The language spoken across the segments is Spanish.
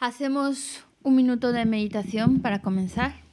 Hacemos un minuto de meditación para comenzar.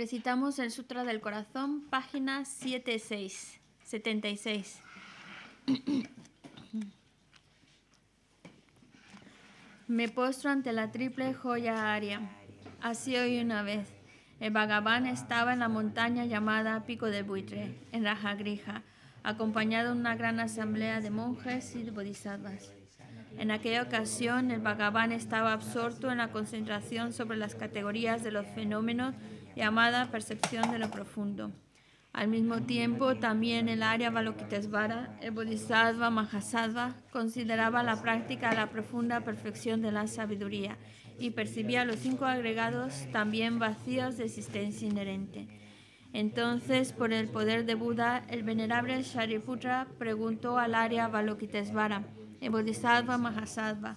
Recitamos el Sutra del Corazón, página 76. 76. Me postro ante la triple joya aria. Así hoy una vez. El Bhagavan estaba en la montaña llamada Pico de Buitre, en Rajagrija, acompañado de una gran asamblea de monjes y bodhisattvas. En aquella ocasión, el Bhagavan estaba absorto en la concentración sobre las categorías de los fenómenos llamada percepción de lo profundo. Al mismo tiempo, también el área balokitesvara el Bodhisattva Mahasattva, consideraba la práctica la profunda perfección de la sabiduría y percibía los cinco agregados también vacíos de existencia inherente. Entonces, por el poder de Buda, el venerable Shariputra preguntó al área balokitesvara, el Bodhisattva Mahasattva,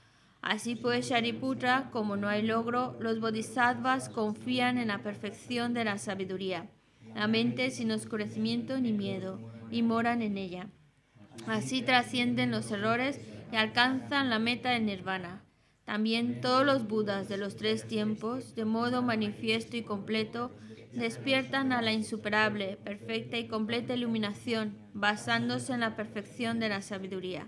Así pues, Shariputra, como no hay logro, los bodhisattvas confían en la perfección de la sabiduría, la mente sin oscurecimiento ni miedo, y moran en ella. Así trascienden los errores y alcanzan la meta de nirvana. También todos los budas de los tres tiempos, de modo manifiesto y completo, despiertan a la insuperable, perfecta y completa iluminación, basándose en la perfección de la sabiduría.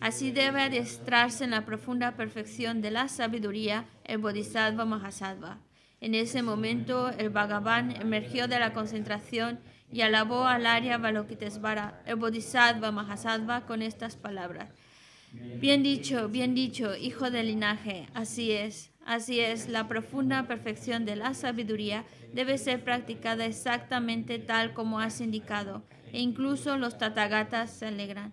Así debe adiestrarse en la profunda perfección de la sabiduría el Bodhisattva Mahasattva. En ese momento, el Bhagavan emergió de la concentración y alabó al Arya Valokitesvara, el Bodhisattva Mahasattva, con estas palabras. Bien dicho, bien dicho, hijo del linaje, así es. Así es, la profunda perfección de la sabiduría debe ser practicada exactamente tal como has indicado, e incluso los tatagatas se alegran.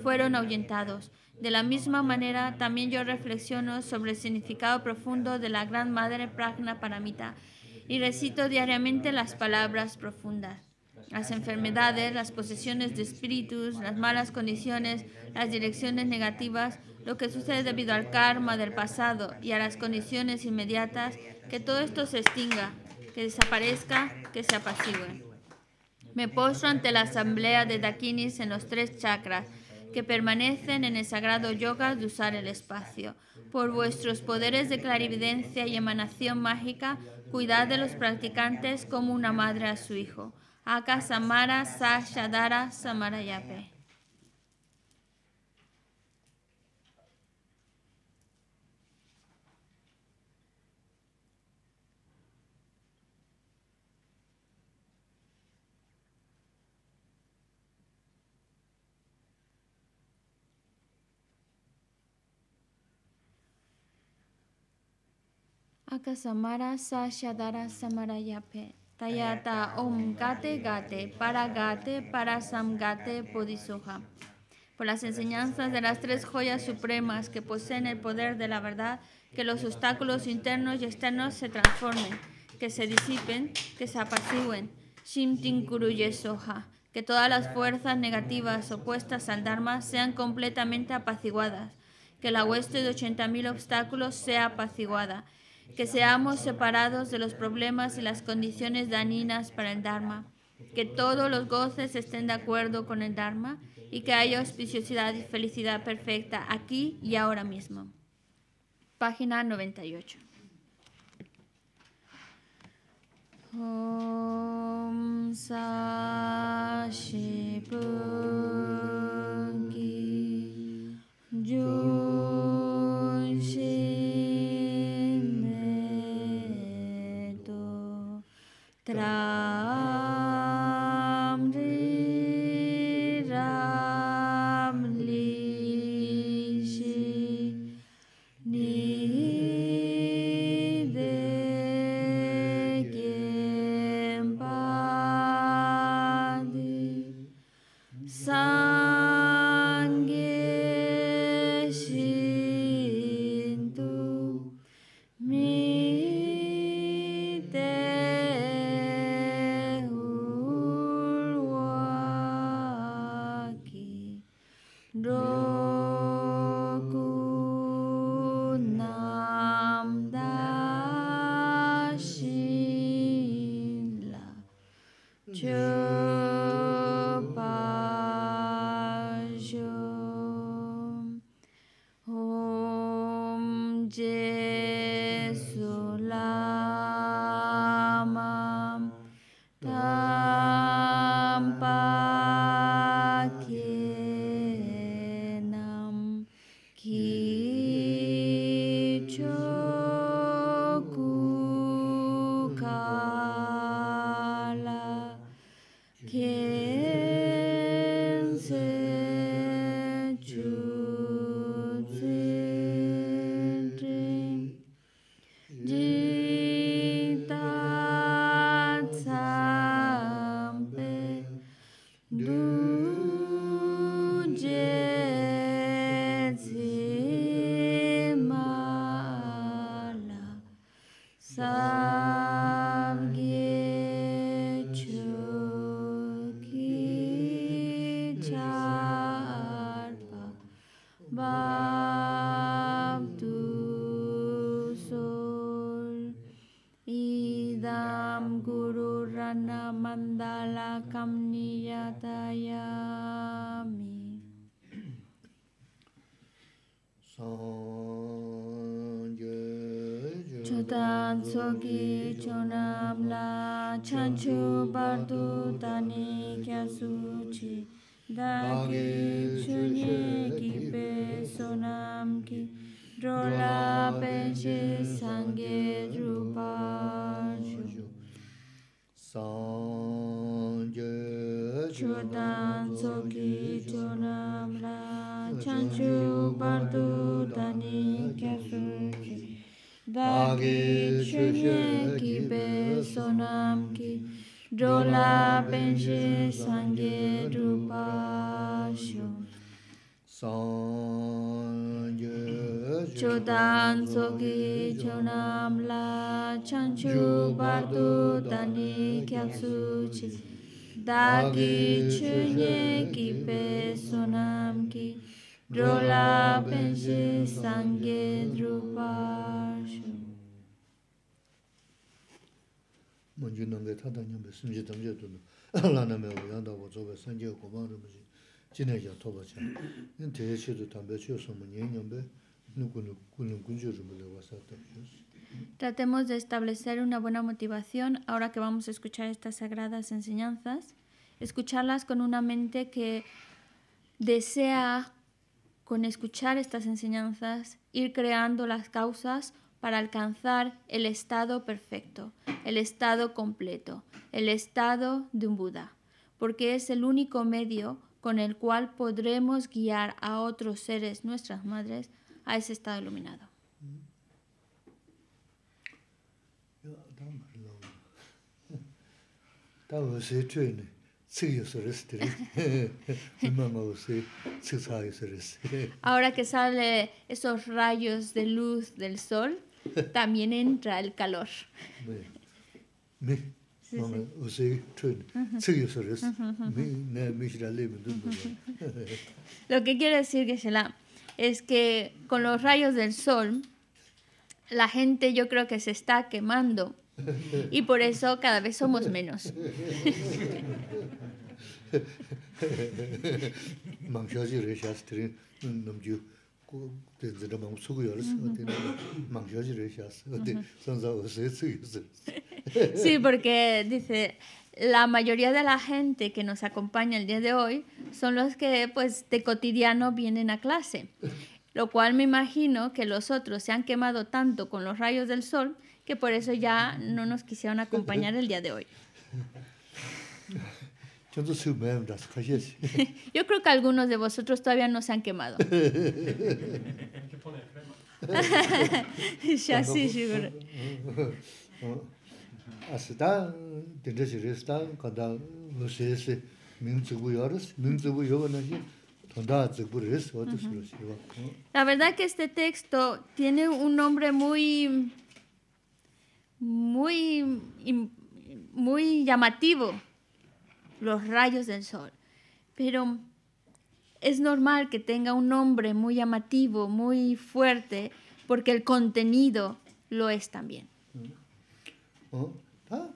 fueron ahuyentados. De la misma manera, también yo reflexiono sobre el significado profundo de la Gran Madre Pragna Paramita y recito diariamente las palabras profundas. Las enfermedades, las posesiones de espíritus, las malas condiciones, las direcciones negativas, lo que sucede debido al karma del pasado y a las condiciones inmediatas, que todo esto se extinga, que desaparezca, que se apacigüe. Me postro ante la asamblea de Dakinis en los tres chakras, que permanecen en el sagrado yoga de usar el espacio. Por vuestros poderes de clarividencia y emanación mágica, cuidad de los practicantes como una madre a su hijo. Aka Samara Sashadara Samarayape. Akasamara sa samarayape. Tayata om gate gate para Por las enseñanzas de las tres joyas supremas que poseen el poder de la verdad, que los obstáculos internos y externos se transformen, que se disipen, que se apacigüen. Shimtin Soha. Que todas las fuerzas negativas opuestas al Dharma sean completamente apaciguadas. Que la hueste de 80.000 obstáculos sea apaciguada que seamos separados de los problemas y las condiciones dañinas para el Dharma, que todos los goces estén de acuerdo con el Dharma y que haya auspiciosidad y felicidad perfecta aquí y ahora mismo. Página 98. Om Nah. Drola penche sangue drupashu. Manju nangai tata nyambe simche tamche tunu. Lana me wo yanda wo zobe sanje wo goma rumbuji. Jine ya toba chan. Teye che tu tambe che somo nye nyambe nukunu kunun kunju rumbule wasa Tratemos de establecer una buena motivación ahora que vamos a escuchar estas sagradas enseñanzas, escucharlas con una mente que desea con escuchar estas enseñanzas, ir creando las causas para alcanzar el estado perfecto, el estado completo, el estado de un Buda, porque es el único medio con el cual podremos guiar a otros seres, nuestras madres, a ese estado iluminado. Este. Ahora que sale esos rayos de luz del sol, también entra el calor. Lo que quiere decir que la es que con los rayos del sol, la gente yo creo que se está quemando Y por eso cada vez somos menos. Sí, porque dice, la mayoría de la gente que nos acompaña el día de hoy son los que pues de cotidiano vienen a clase, lo cual me imagino que los otros se han quemado tanto con los rayos del sol que por eso ya no nos quisieron acompañar el día de hoy. Yo creo que algunos de vosotros todavía no se han quemado. Hay que poner crema. Ya sí, seguro. Así está, tendré que estar cuando no sé si Minzubuyores, Minzubuyores, Tondazuburis, otros. La verdad que este texto tiene un nombre muy muy, muy llamativo los rayos del sol. Pero es normal que tenga un nombre muy llamativo, muy fuerte, porque el contenido lo es también. ¿Eh? ¿Ah? ¿Ah?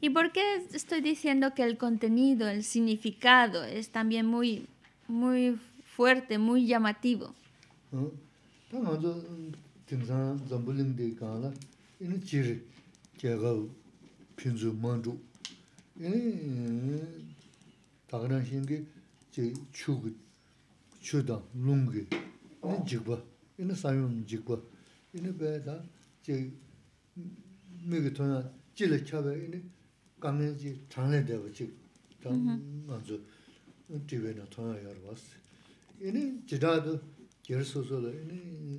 ¿Y por qué estoy diciendo que el contenido, el significado es también muy, muy fuerte, muy llamativo? ¿Eh? ṭiṅsāṃ zambulīṅdī kāna, inī jīrī, kēgāu, pīnzū, māndū, inī ṭaqirāṃshīn kī, chūdāṃ, lūṅ kī, inī jīgvā, inī sāyūm jīgvā, inī bāyā dā, jī, mī kī tōnyā, jīlī kiavā, inī kāngī jī, tānglī dāvā jīgvā, tī bāyā dā, tōnyā yārvā sī, inī inī,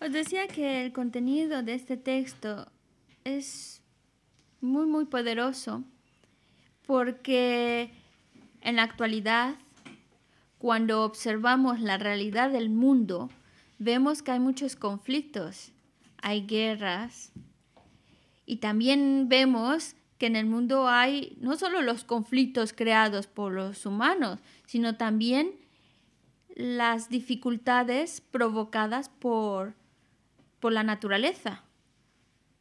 Os decía que el contenido de este texto es muy, muy poderoso porque en la actualidad, cuando observamos la realidad del mundo, vemos que hay muchos conflictos, hay guerras y también vemos que en el mundo hay no solo los conflictos creados por los humanos, sino también las dificultades provocadas por, por la naturaleza,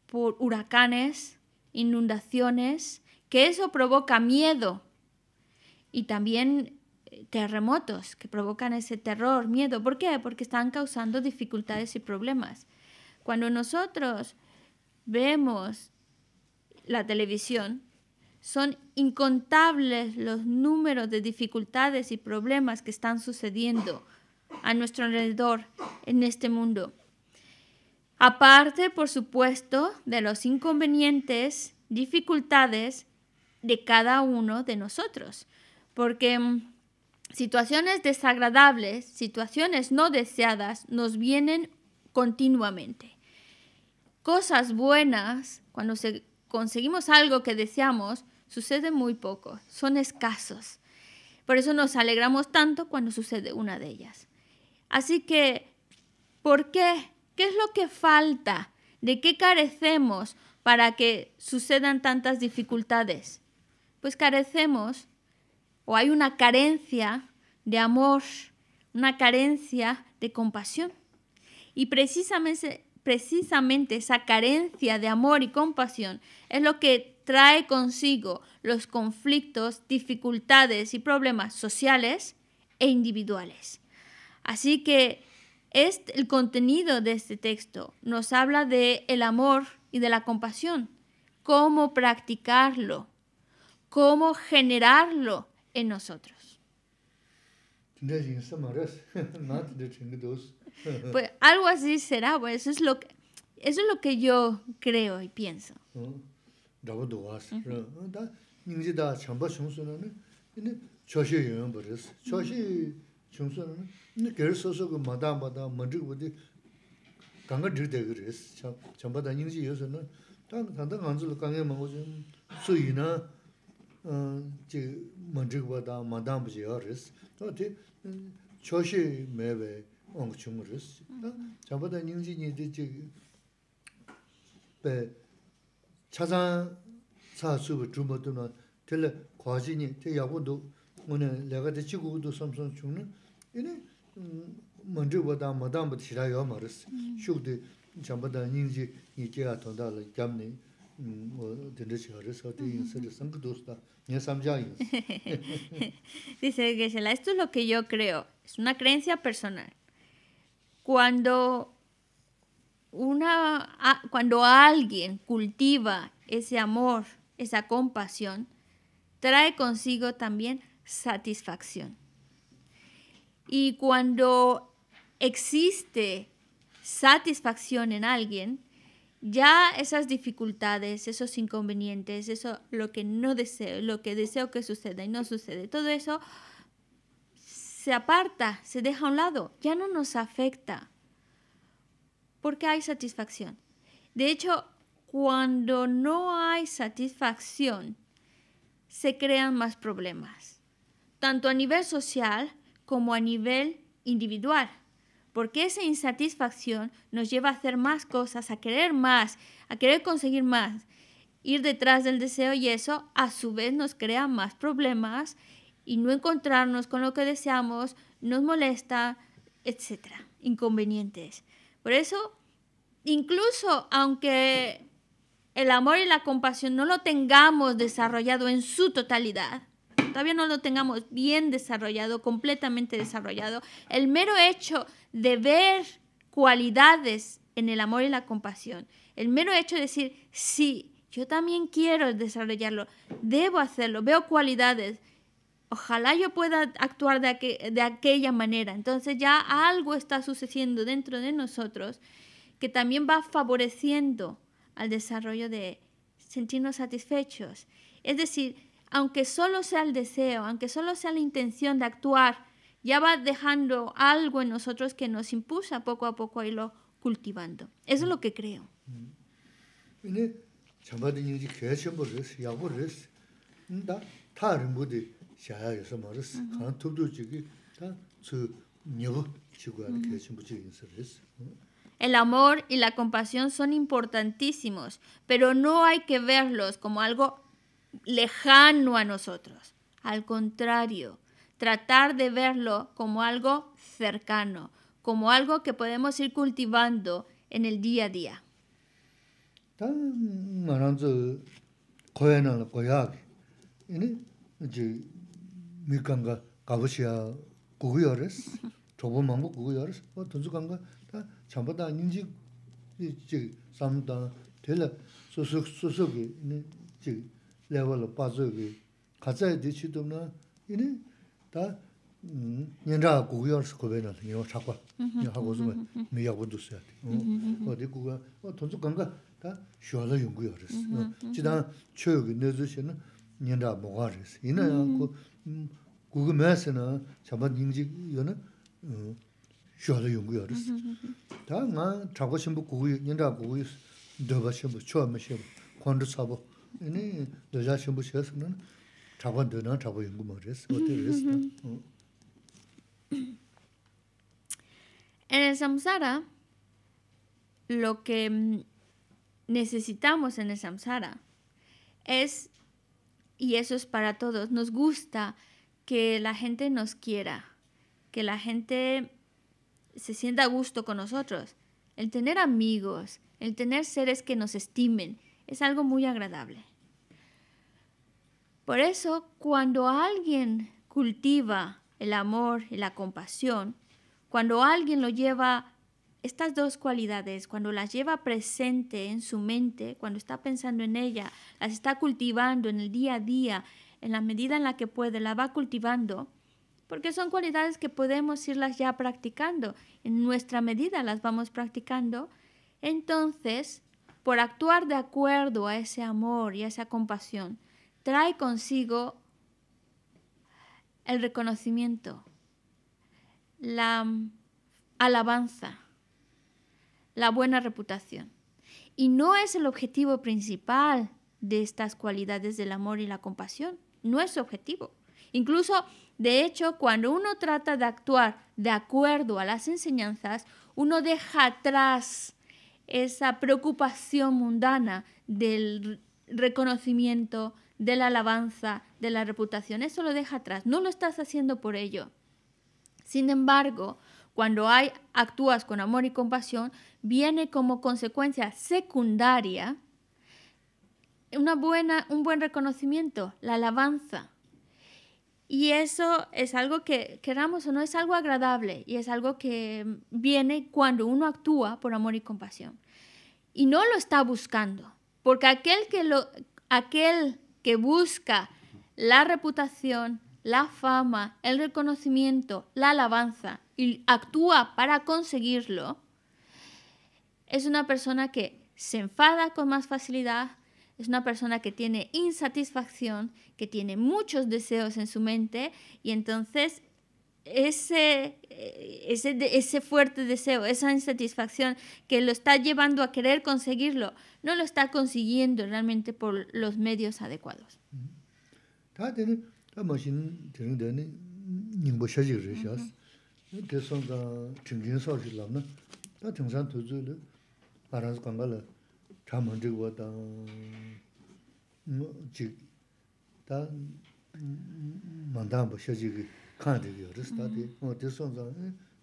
por huracanes, inundaciones, que eso provoca miedo y también eh, terremotos que provocan ese terror, miedo. ¿Por qué? Porque están causando dificultades y problemas. Cuando nosotros vemos la televisión, son incontables los números de dificultades y problemas que están sucediendo a nuestro alrededor en este mundo. Aparte, por supuesto, de los inconvenientes, dificultades de cada uno de nosotros, porque mm, situaciones desagradables, situaciones no deseadas nos vienen continuamente. Cosas buenas, cuando se conseguimos algo que deseamos, sucede muy poco, son escasos. Por eso nos alegramos tanto cuando sucede una de ellas. Así que, ¿por qué? ¿Qué es lo que falta? ¿De qué carecemos para que sucedan tantas dificultades? Pues carecemos o hay una carencia de amor, una carencia de compasión. Y precisamente precisamente esa carencia de amor y compasión es lo que trae consigo los conflictos, dificultades y problemas sociales e individuales. Así que el contenido de este texto nos habla de el amor y de la compasión, cómo practicarlo, cómo generarlo en nosotros. Pues algo así será, pues, eso es lo que, eso es lo que yo creo y pienso. Mm. ong chumurus. Chabada nyingzi nyingzi chig bay chazan saa subu chumadu na tila kwaaji nyi, tila yagundu wana lagada chigugudu samsung chungna ina mm, mandri wada madan bada shirayaw marus. Shukdi chabada nyingzi nyingzi kaya tonda la 네 dinda chigarus, esto es lo que yo creo, es una creencia personal. cuando, cuando alguien cultiva ese amor, esa compasión, trae consigo también satisfacción. Y cuando existe satisfacción en alguien, ya esas dificultades, esos inconvenientes, eso lo que no deseo, lo que deseo que suceda y no sucede, todo eso se aparta, se deja a un lado, ya no nos afecta, porque hay satisfacción. De hecho, cuando no hay satisfacción, se crean más problemas, tanto a nivel social como a nivel individual, porque esa insatisfacción nos lleva a hacer más cosas, a querer más, a querer conseguir más, ir detrás del deseo y eso a su vez nos crea más problemas y no encontrarnos con lo que deseamos nos molesta, etcétera, inconvenientes. Por eso, incluso aunque el amor y la compasión no lo tengamos desarrollado en su totalidad, todavía no lo tengamos bien desarrollado, completamente desarrollado, el mero hecho de ver cualidades en el amor y la compasión, el mero hecho de decir, sí, yo también quiero desarrollarlo, debo hacerlo, veo cualidades, ojalá yo pueda actuar de, aquella manera. Entonces ya algo está sucediendo dentro de nosotros que también va favoreciendo al desarrollo de sentirnos satisfechos. Es decir, aunque solo sea el deseo, aunque solo sea la intención de actuar, ya va dejando algo en nosotros que nos impulsa poco a poco a irlo cultivando. Eso es lo que creo. El amor y la compasión son importantísimos, pero no hay que verlos como algo lejano a nosotros. Al contrario, tratar de verlo como algo cercano, como algo que podemos ir cultivando en el día a día. 미간가 가보시야 구구여레스 조금만 만고 구구여레스 어 돈주 간가 다 전부 다 아닌지 이제 삼다 될 소속 소속이 네 지금 레벨로 빠져기 가자야 되시도나 이네 다 년자 구구여레스 고배는 이거 잡고 이거 하고 좀 미약 얻을 수야 돼 어디 구가 어 돈주 간가 다 쉬어서 연구여레스 지난 최역의 내주시는 년자 뭐가 그랬어 이나 그 En el samsara, lo que mm, necesitamos en el samsara es y eso es para todos. Nos gusta que la gente nos quiera, que la gente se sienta a gusto con nosotros. El tener amigos, el tener seres que nos estimen, es algo muy agradable. Por eso, cuando alguien cultiva el amor y la compasión, cuando alguien lo lleva estas dos cualidades, cuando las lleva presente en su mente, cuando está pensando en ella, las está cultivando en el día a día, en la medida en la que puede, la va cultivando, porque son cualidades que podemos irlas ya practicando, en nuestra medida las vamos practicando, entonces, por actuar de acuerdo a ese amor y a esa compasión, trae consigo el reconocimiento, la alabanza, la buena reputación. Y no es el objetivo principal de estas cualidades del amor y la compasión. No es su objetivo. Incluso, de hecho, cuando uno trata de actuar de acuerdo a las enseñanzas, uno deja atrás esa preocupación mundana del reconocimiento, de la alabanza, de la reputación. Eso lo deja atrás. No lo estás haciendo por ello. Sin embargo, cuando hay, actúas con amor y compasión, viene como consecuencia secundaria una buena, un buen reconocimiento, la alabanza. Y eso es algo que, queramos o no, es algo agradable y es algo que viene cuando uno actúa por amor y compasión. Y no lo está buscando, porque aquel que, aquel que busca la reputación, la fama, el reconocimiento, la alabanza y actúa para conseguirlo, es una persona que se enfada con más facilidad, es una persona que tiene insatisfacción, que tiene muchos deseos en su mente y entonces ese, eh, ese, fuerte deseo, esa insatisfacción que lo está llevando a querer conseguirlo, no lo está consiguiendo realmente por los medios adecuados. 바라스 간발라 참먼지 보다 뭐지다 만담 보셔지 칸드기어스 다디 뭐 대선자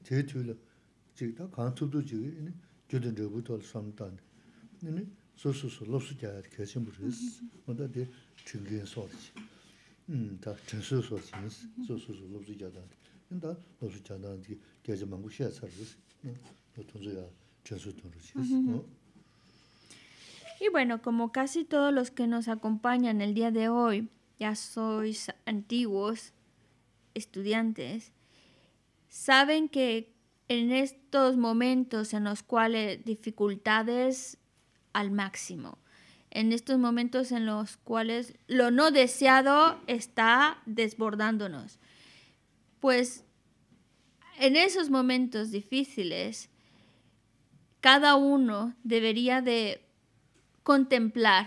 제출 지다 간투도 지 주든저부터 섬단 네네 소소소 로스자 계신 분이스 뭐다디 증거에 소리 음다 증수 소지 소소소 로스자다 근데 로스자다 계제 망고 시야 살고 음 Y bueno, como casi todos los que nos acompañan el día de hoy ya sois antiguos estudiantes, saben que en estos momentos en los cuales dificultades al máximo, en estos momentos en los cuales lo no deseado está desbordándonos, pues en esos momentos difíciles, cada uno debería de contemplar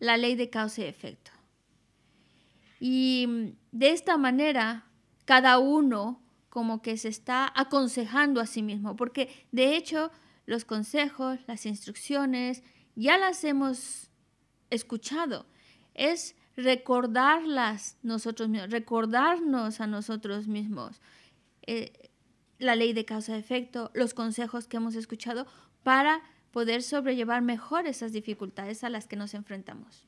la ley de causa y efecto. Y de esta manera, cada uno como que se está aconsejando a sí mismo, porque de hecho los consejos, las instrucciones, ya las hemos escuchado. Es recordarlas nosotros mismos, recordarnos a nosotros mismos. Eh, la ley de causa-efecto, los consejos que hemos escuchado para poder sobrellevar mejor esas dificultades a las que nos enfrentamos.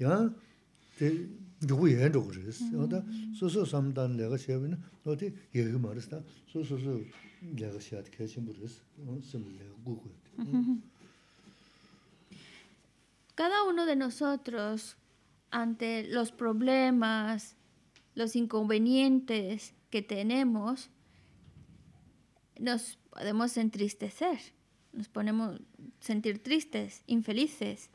Cada uno de nosotros ante los problemas, los inconvenientes que tenemos, nos podemos entristecer, nos ponemos sentir tristes, infelices.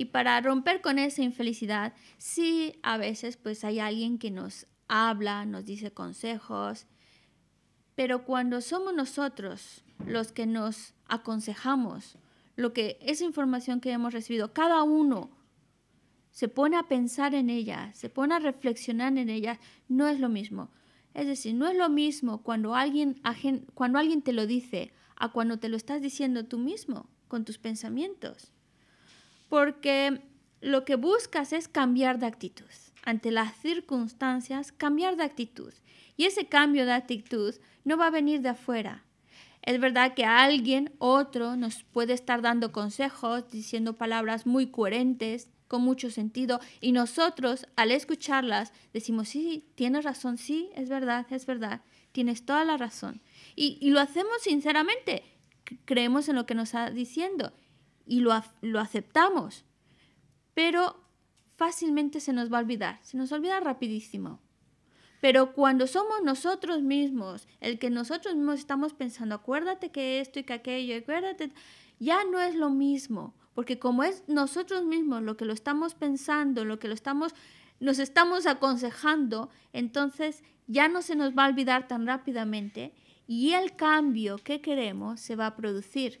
Y para romper con esa infelicidad, sí, a veces pues hay alguien que nos habla, nos dice consejos, pero cuando somos nosotros los que nos aconsejamos, lo que esa información que hemos recibido, cada uno se pone a pensar en ella, se pone a reflexionar en ella, no es lo mismo. Es decir, no es lo mismo cuando alguien, cuando alguien te lo dice a cuando te lo estás diciendo tú mismo, con tus pensamientos porque lo que buscas es cambiar de actitud. Ante las circunstancias, cambiar de actitud. Y ese cambio de actitud no va a venir de afuera. Es verdad que alguien, otro, nos puede estar dando consejos, diciendo palabras muy coherentes, con mucho sentido, y nosotros, al escucharlas, decimos, sí, tienes razón, sí, es verdad, es verdad, tienes toda la razón. Y, y lo hacemos sinceramente, creemos en lo que nos está diciendo y lo, aceptamos, pero fácilmente se nos va a olvidar, se nos olvida rapidísimo. Pero cuando somos nosotros mismos, el que nosotros mismos estamos pensando, acuérdate que esto y que aquello, acuérdate, ya no es lo mismo, porque como es nosotros mismos lo que lo estamos pensando, lo que lo estamos nos estamos aconsejando, entonces ya no se nos va a olvidar tan rápidamente y el cambio que queremos se va a producir.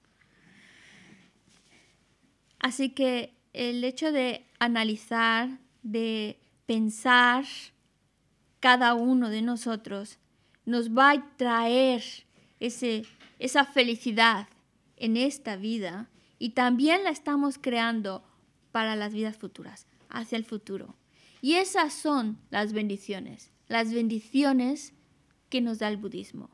Así que el hecho de analizar, de pensar cada uno de nosotros, nos va a traer esa felicidad en esta vida y también la estamos creando para las vidas futuras, hacia el futuro. Y esas son las bendiciones, las bendiciones que nos da el budismo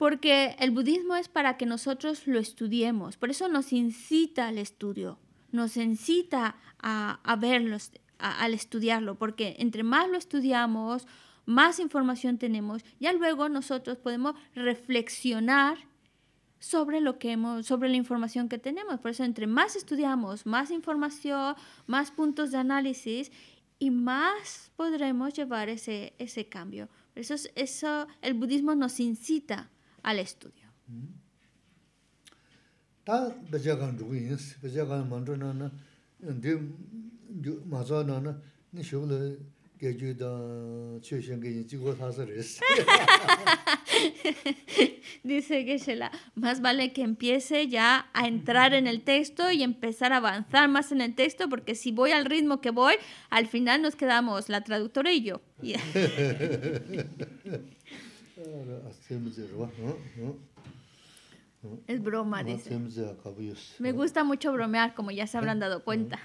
porque el budismo es para que nosotros lo estudiemos, por eso nos incita al estudio, nos incita a, a verlo, al estudiarlo, porque entre más lo estudiamos, más información tenemos, ya luego nosotros podemos reflexionar sobre lo que hemos, sobre la información que tenemos. Por eso entre más estudiamos, más información, más puntos de análisis y más podremos llevar ese, ese cambio. Por eso, eso el budismo nos incita al estudio. Mm. Dice Geshe-la, más vale que empiece ya a entrar en el texto y empezar a avanzar más en el texto, porque si voy al ritmo que voy, al final nos quedamos la traductora y yo. Es broma, dice. Me gusta mucho bromear, como ya se habrán ¿Eh? dado ¿Eh? cuenta.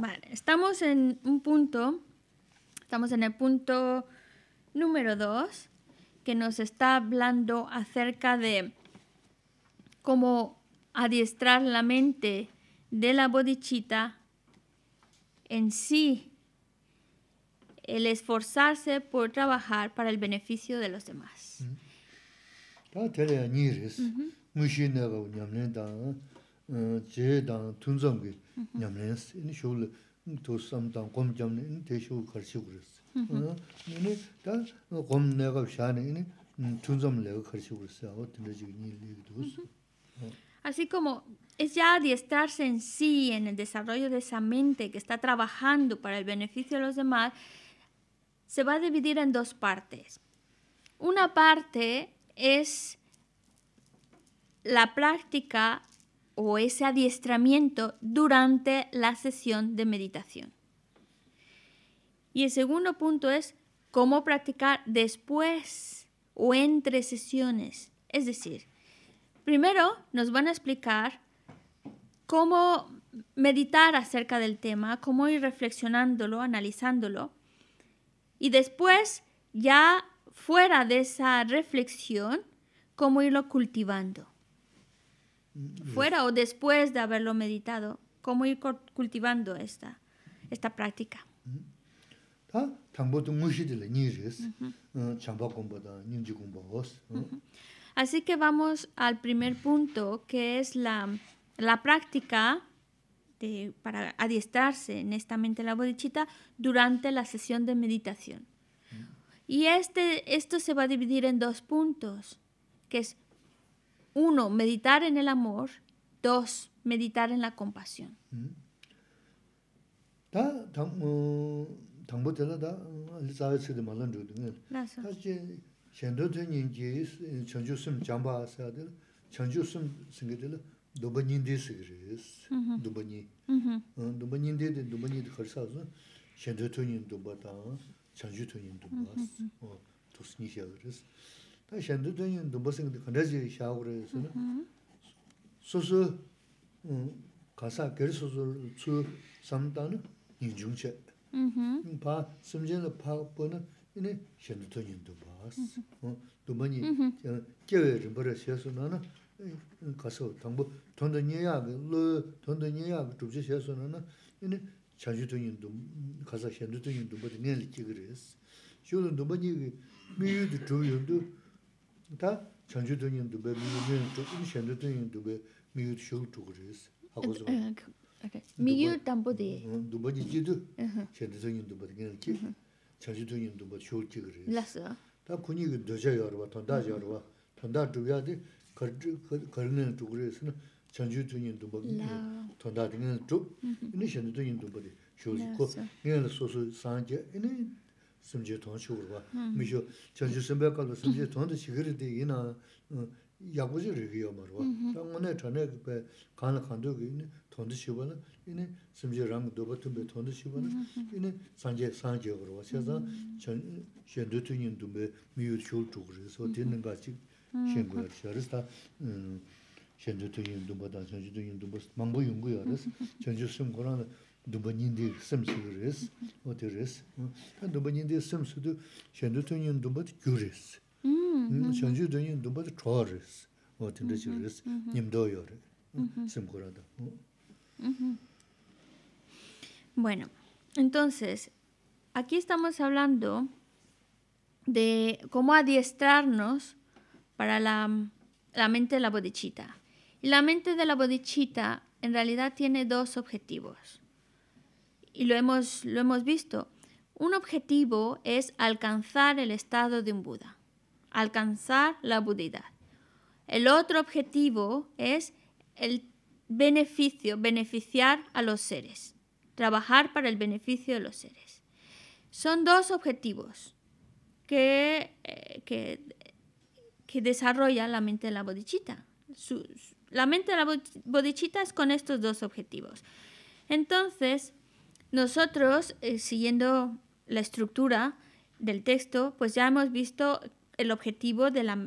Vale, estamos en un punto, estamos en el punto número 2, que nos está hablando acerca de cómo adiestrar la mente de la bodichita en sí, el esforzarse por trabajar para el beneficio de los demás. Mm. Así como es ya adiestrarse en sí, en el desarrollo de esa mente que está trabajando para el beneficio de los demás, se va a dividir en dos partes. Una parte es la práctica o ese adiestramiento durante la sesión de meditación. Y el segundo punto es cómo practicar después o entre sesiones. Es decir, Primero nos van a explicar cómo meditar acerca del tema, cómo ir reflexionándolo, analizándolo. Y después, ya fuera de esa reflexión, cómo irlo cultivando. Mm, fuera o después de haberlo meditado, cómo ir cultivando esta, esta práctica. Mm-hmm. Así que vamos al primer punto, que es la, práctica para adiestrarse en esta mente la bodichita durante la sesión de meditación. Mm. Y este, esto se va a dividir en dos puntos, que es uno, meditar en el amor, dos, meditar en la compasión. Mm. chendu tu nyingi chanchu sum jamba asaadi, chanchu sum singadili duba nyingdi sigiris, duba mm-hmm. nyi. Duba nyingdi di duba nyingdi kharsaadi, chendu tu nying duba taan, chanchu tu nying duba as, 네 shen tu nyin du baas. Du mm-hmm. ma nyi mm-hmm. kiawe rinpa ra xe su na na eh, ka sa u tangbo tonda nye ya ga lo, tonda nye ya ga chubzi xe su na na ine chan shu tu nyin du, ka sa shen tu ki mi yu mi yu mi yu chanchi 뭐 tu 그래요. shuu chi kiri. Lasa. Ta kuni ki doja yorwa, tanda yorwa, tanda dhubya di karini dhukri isina chanchi tunyin tu ba tanda dhingin dhub, ini chanchi tunyin tu ba di shuu chi. Ko ngayon la susu sanje, ini simche Yakuzi regiyo marwa, 당문에 전에 그 간을 pa kanl 돈도 inay tondi shibana, inay semji rangi doba tondi 산제 inay sanje, 전 gorwa. Shazan shen dutunin 되는 같이 shol chukuris, oti nangachi shen gu yarish yaris, taa shen dutunin doba dan shen dutunin doba mangbu yungu yaris. Bueno, entonces, aquí estamos hablando de cómo adiestrarnos para la, mente de la bodichita. Y la mente de la bodichita en realidad tiene dos objetivos. Y lo hemos, lo hemos visto. Un objetivo es alcanzar el estado de un Buda alcanzar la budidad. El otro objetivo es el beneficio, beneficiar a los seres, trabajar para el beneficio de los seres. Son dos objetivos que, eh, que, desarrolla la mente de la bodichita. la mente de la bodichita es con estos dos objetivos. Entonces, nosotros, eh, siguiendo la estructura del texto, pues ya hemos visto el objetivo de,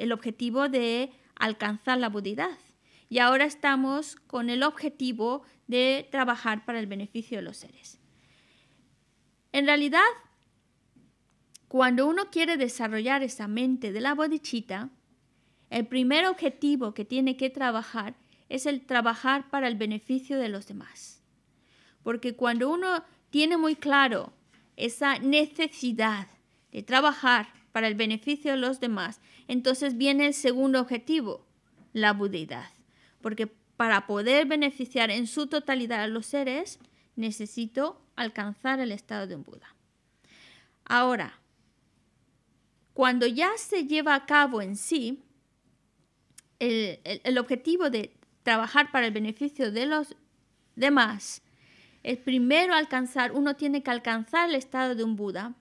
el objetivo de alcanzar la budidad Y ahora estamos con el objetivo de trabajar para el beneficio de los seres. En realidad, cuando uno quiere desarrollar esa mente de la bodichita el primer objetivo que tiene que trabajar es el trabajar para el beneficio de los demás. Porque cuando uno tiene muy claro esa necesidad de trabajar para el beneficio de los demás. Entonces viene el segundo objetivo, la budidad. Porque para poder beneficiar en su totalidad a los seres, necesito alcanzar el estado de un Buda. Ahora, cuando ya se lleva a cabo en sí el, el objetivo de trabajar para el beneficio de los demás, el primero alcanzar, uno tiene que alcanzar el estado de un Buda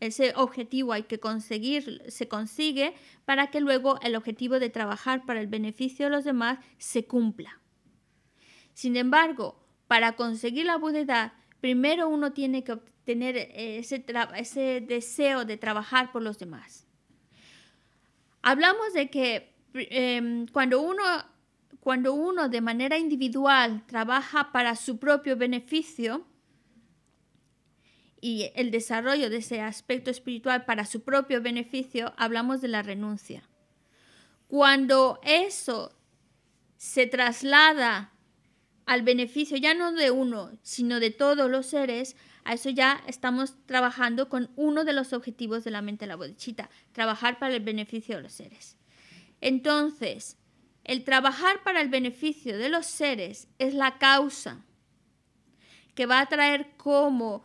ese objetivo hay que conseguir, se consigue para que luego el objetivo de trabajar para el beneficio de los demás se cumpla. Sin embargo, para conseguir la bondad, primero uno tiene que obtener ese, deseo de trabajar por los demás. Hablamos de que em, cuando, cuando uno de manera individual trabaja para su propio beneficio, y el desarrollo de ese aspecto espiritual para su propio beneficio, hablamos de la renuncia. Cuando eso se traslada al beneficio ya no de uno, sino de todos los seres, a eso ya estamos trabajando con uno de los objetivos de la mente de la bodichita, trabajar para el beneficio de los seres. Entonces, el trabajar para el beneficio de los seres es la causa que va a traer como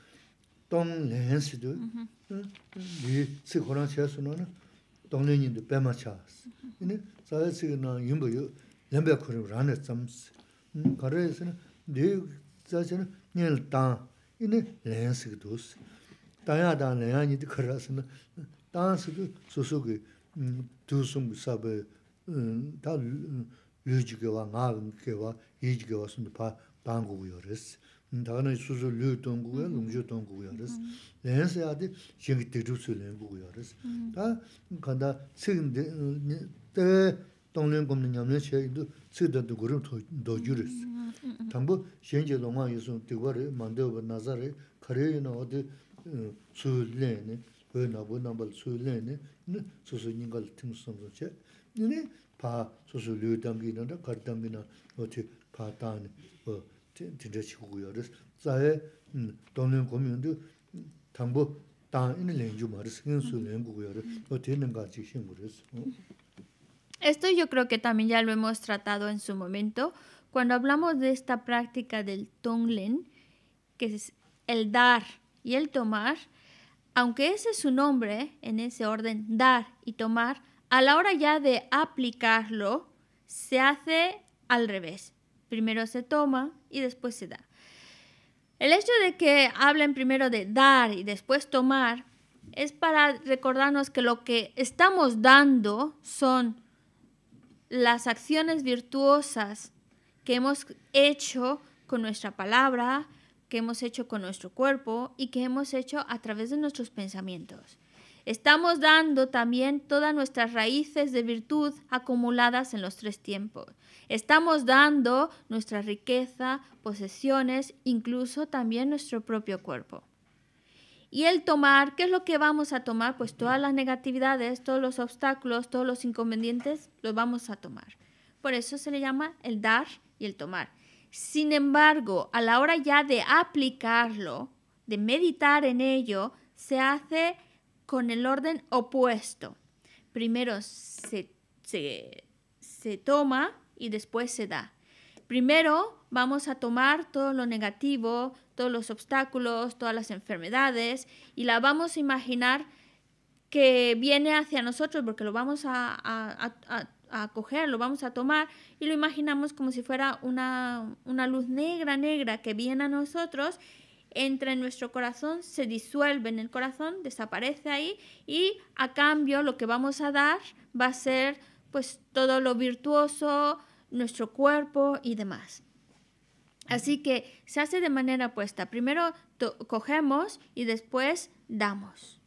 tōng lēn sī tu, lī mm-hmm. mm-hmm. sī khurāng chē sū nō, tōng lēn yin tu bēmā chā sī. Mm-hmm. Yīni, tsā yā sī kī nā yīn bō yō, lēn bē khurī rā nē tsam sī. Kā mm, mm, mm, rē sī nā, 다나 수수 류동구가 농주동구야르스 렌세아디 싱기 다 간다 측인데 때 동료 염려 체인도 측도도 그룹 더 줄었어 당부 로마 예수 대거를 만들어 나자레 카레이나 어디 수련네 그 나보 나발 수련네 수수 님걸 팀스도 제 네네 바 수수 류당기는데 갈당기나 어떻게 Esto yo creo que también ya lo hemos tratado en su momento cuando hablamos de esta práctica del tonglen, que es el dar y el tomar, aunque ese es su nombre en ese orden, dar y tomar, a la hora ya de aplicarlo se hace al revés. Primero se toma, y después se da. El hecho de que hablen primero de dar y después tomar es para recordarnos que lo que estamos dando son las acciones virtuosas que hemos hecho con nuestra palabra, que hemos hecho con nuestro cuerpo y que hemos hecho a través de nuestros pensamientos. Estamos dando también todas nuestras raíces de virtud acumuladas en los tres tiempos. Estamos dando nuestra riqueza, posesiones, incluso también nuestro propio cuerpo. Y el tomar, ¿qué es lo que vamos a tomar? Pues todas las negatividades, todos los obstáculos, todos los inconvenientes, los vamos a tomar. Por eso se le llama el dar y el tomar. Sin embargo, a la hora ya de aplicarlo, de meditar en ello, se hace con el orden opuesto. Primero se, se, se toma y después se da. Primero vamos a tomar todo lo negativo, todos los obstáculos, todas las enfermedades y la vamos a imaginar que viene hacia nosotros porque lo vamos a, a, coger, lo vamos a tomar y lo imaginamos como si fuera una, una luz negra, negra que viene a nosotros entra en nuestro corazón, se disuelve en el corazón, desaparece ahí y a cambio lo que vamos a dar va a ser pues todo lo virtuoso, nuestro cuerpo y demás. Así que se hace de manera opuesta. Primero cogemos y después damos.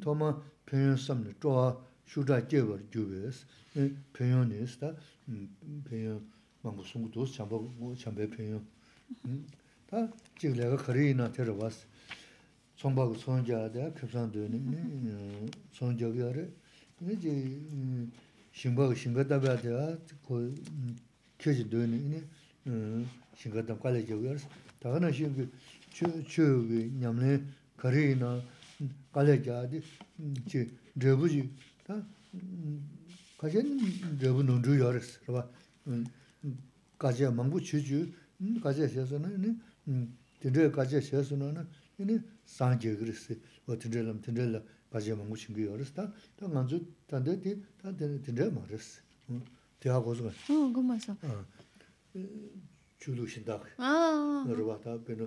토마 piñyōn samni, tō'a 제버 주베스 jiwi yās, 뭐 yās, ta, piñyōn, mānggō sōnggō tōs, chāmba piñyōn, ta, jīgli yā ka kariyi na tērā wās. Sōngbāgu sōng jāda ya, kibsān dō yāni, sōng jāgu yāri, yāni jī, shīngbāgu shīnggatāba yada kalaya jaadi chi drabu ji kachay drabu nungzhu yaris raba 주주 mangbu chi ju kachay shesho na tindraya kachay shesho na ini san je giris o tindraya lam tindraya la kachay mangbu chingi yaris ta nganzu tanda ti tindraya ma riz oh, ah, chulu ah. raba ta pino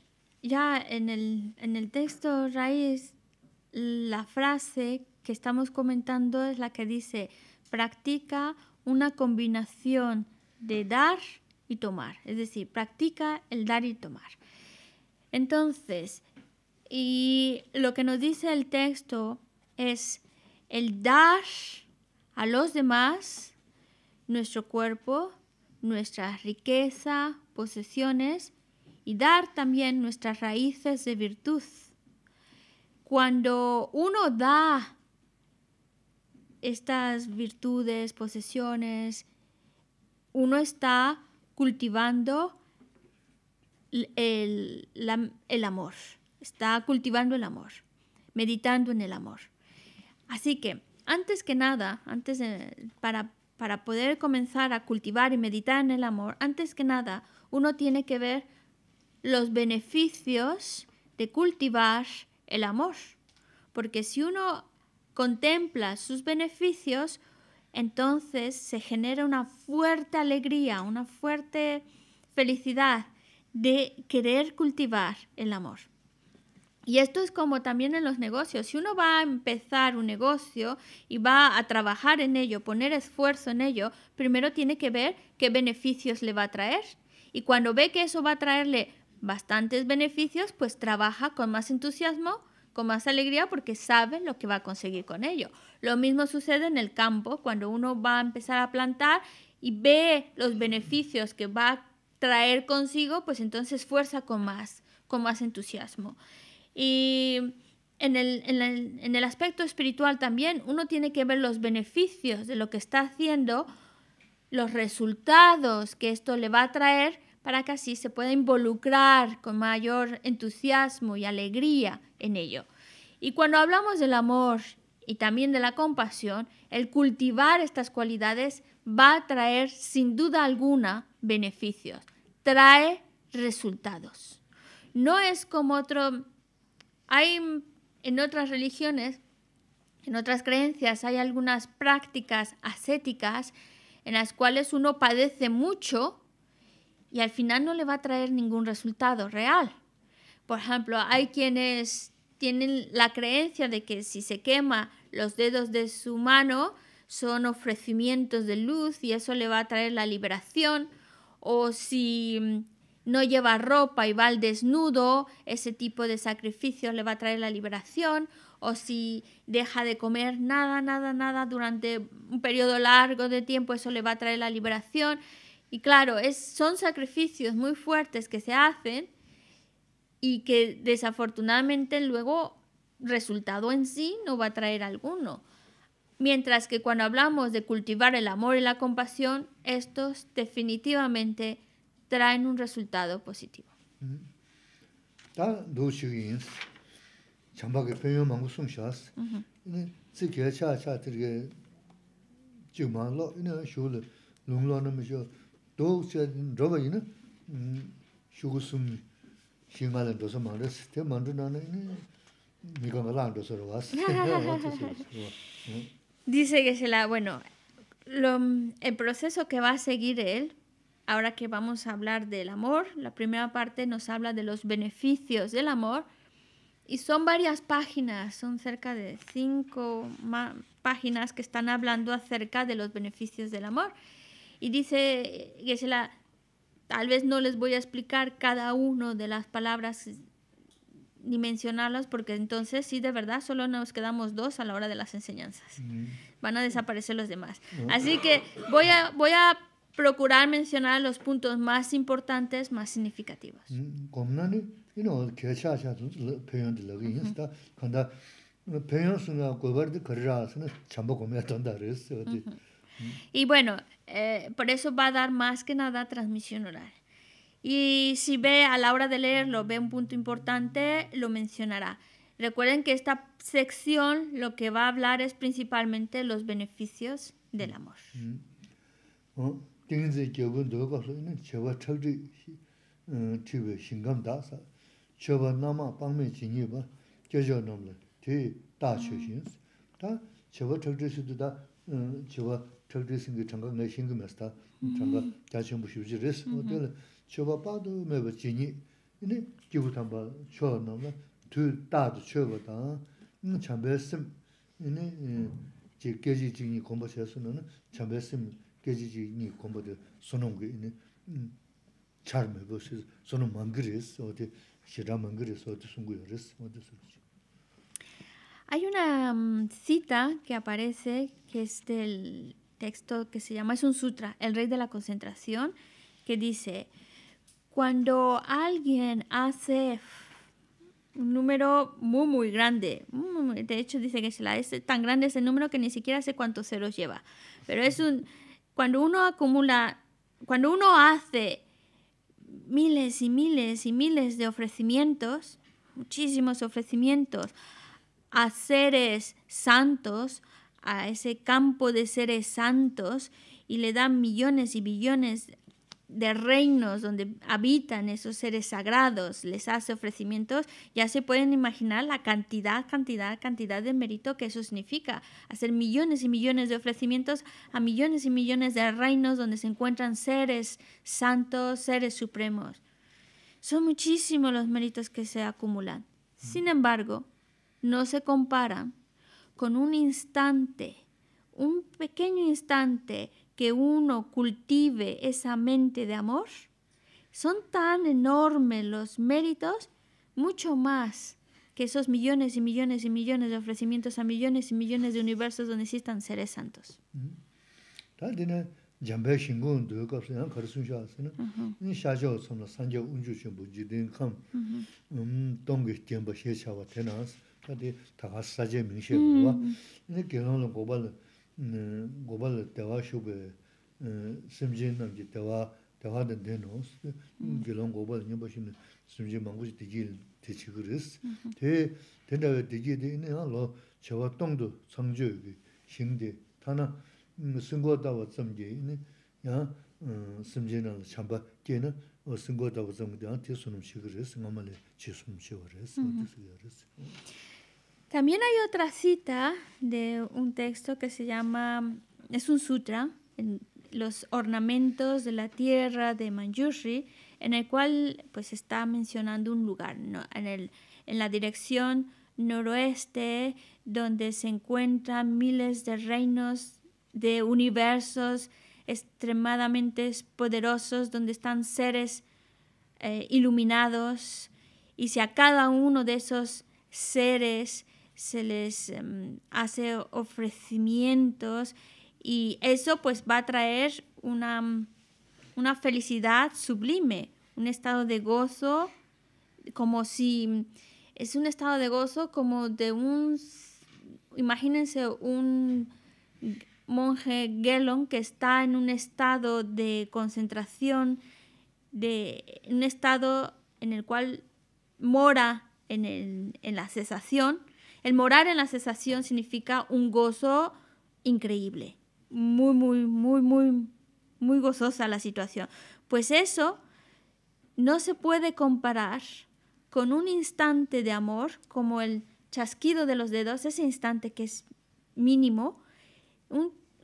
ya en el, texto raíz, la frase que estamos comentando es la que dice, practica una combinación de dar y tomar, es decir, practica el dar y tomar. Entonces, y lo que nos dice el texto es el dar a los demás nuestro cuerpo, nuestra riqueza, posesiones, y dar también nuestras raíces de virtud. Cuando uno da estas virtudes, posesiones, uno está cultivando el, amor, está cultivando el amor, meditando en el amor. Así que, antes que nada, antes para poder comenzar a cultivar y meditar en el amor, antes que nada, uno tiene que ver los beneficios de cultivar el amor. Porque si uno contempla sus beneficios, entonces se genera una fuerte alegría, una fuerte felicidad de querer cultivar el amor. Y esto es como también en los negocios. Si uno va a empezar un negocio y va a trabajar en ello, poner esfuerzo en ello, primero tiene que ver qué beneficios le va a traer. Y cuando ve que eso va a traerle bastantes beneficios, pues trabaja con más entusiasmo, con más alegría, porque sabe lo que va a conseguir con ello. Lo mismo sucede en el campo, cuando uno va a empezar a plantar y ve los beneficios que va a traer consigo, pues entonces esfuerza con más, con más entusiasmo. Y en el, en el, aspecto espiritual también uno tiene que ver los beneficios de lo que está haciendo, los resultados que esto le va a traer para que así se pueda involucrar con mayor entusiasmo y alegría en ello. Y cuando hablamos del amor y también de la compasión, el cultivar estas cualidades va a traer sin duda alguna beneficios, trae resultados. No es como otro, hay en otras religiones, en otras creencias, hay algunas prácticas ascéticas en las cuales uno padece mucho y al final no le va a traer ningún resultado real. Por ejemplo, hay quienes tienen la creencia de que si se quema los dedos de su mano son ofrecimientos de luz y eso le va a traer la liberación, o si mm, no lleva ropa y va al desnudo, ese tipo de sacrificios le va a traer la liberación, o si deja de comer nada, nada, nada durante un periodo largo de tiempo, eso le va a traer la liberación. Y claro, es, son sacrificios muy fuertes que se hacen y que desafortunadamente luego resultado en sí no va a traer alguno. Mientras que cuando hablamos de cultivar el amor y la compasión, estos definitivamente traen un resultado positivo. Mm-hmm. Dice que se la, bueno, lo, el proceso que va a seguir él, ahora que vamos a hablar del amor, la primera parte nos habla de los beneficios del amor y son varias páginas, son cerca de cinco páginas que están hablando acerca de los beneficios del amor. Y dice Geshe-la, tal vez no les voy a explicar cada una de las palabras ni mencionarlas porque entonces sí de verdad solo nos quedamos dos a la hora de las enseñanzas. Van a desaparecer los demás. Así que voy a, voy a procurar mencionar los puntos más importantes, más significativos. Mm, y bueno, eh, por eso va a dar más que nada transmisión oral. Y si ve a la hora de leerlo, ve un punto importante, lo mencionará. Recuerden que esta sección lo que va a hablar es principalmente los beneficios del amor. Mm. chiwa chakdi singi changa ngay shingi mesta, mm-hmm. changa kyachinbu shivji res, mm-hmm. otele chiwa padu meba jini, ini kibu tamba chua nama, tu dadu chua bata, ini chambesim, ini e, ji geji jini gomba chesu nana, 그 geji jini gomba de sunungi, ini mm, char meba, sunung mangiris, oti shira mangiris, Hay una mm, cita que aparece que es del texto que se llama, es un sutra, el rey de la concentración, que dice, cuando alguien hace un número muy, muy grande. De hecho, dice que la es tan grande ese número que ni siquiera sé cuántos ceros lleva. Pero es un. Cuando uno acumula. Cuando uno hace miles y miles y miles de ofrecimientos, muchísimos ofrecimientos a seres santos, a ese campo de seres santos, y le dan millones y billones de reinos donde habitan esos seres sagrados, les hace ofrecimientos, ya se pueden imaginar la cantidad, cantidad, cantidad de mérito que eso significa, hacer millones y millones de ofrecimientos a millones y millones de reinos donde se encuentran seres santos, seres supremos. Son muchísimos los méritos que se acumulan. Mm. Sin embargo, no se comparan con un instante, un pequeño instante que uno cultive esa mente de amor, son tan enormes los méritos, mucho más que esos millones y millones y millones de ofrecimientos a millones y millones de universos donde existan seres santos. 저기 다 sācē mīngshē kūwa, nē kēnōng lō gōpa lō, gōpa lō tēwā shūpē, sīmjī nām jī tēwā, tēwā dā dēnō, kēnōng gōpa lō nyōpa shūmē, sīmjī māngu jī tējī tēchī kūrēs, tē, tēndā wē tējī tē, nē ā lō, chēwā tōng dō, sāngchō yō kī, shīngdē, tāna, sīnggō También hay otra cita de un texto que se llama, es un sutra, en los ornamentos de la tierra de Manjushri, en el cual pues está mencionando un lugar, en, en la dirección noroeste, donde se encuentran miles de reinos, de universos extremadamente poderosos, donde están seres eh, iluminados, y si a cada uno de esos seres se les em, hace ofrecimientos y eso pues va a traer una, felicidad sublime, un estado de gozo, como si es un estado de gozo como de un, imagínense un monje Gelon que está en un estado de concentración, de un estado en el cual mora en, en la cesación el morar en la cesación significa un gozo increíble, muy, muy, muy, muy, muy gozosa la situación. Pues eso no se puede comparar con un instante de amor como el chasquido de los dedos, ese instante que es mínimo,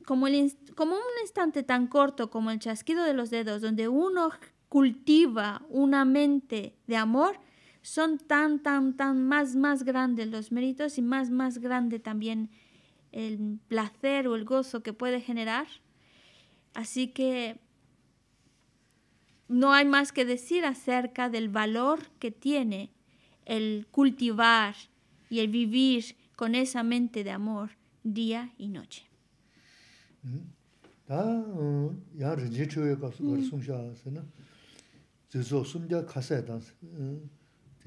como, como un instante tan corto como el chasquido de los dedos, donde uno cultiva una mente de amor, son tan, tan, tan más, más grandes los méritos y más, más grande también el placer o el gozo que puede generar. Así que no hay más que decir acerca del valor que tiene el cultivar y el vivir con esa mente de amor día y noche.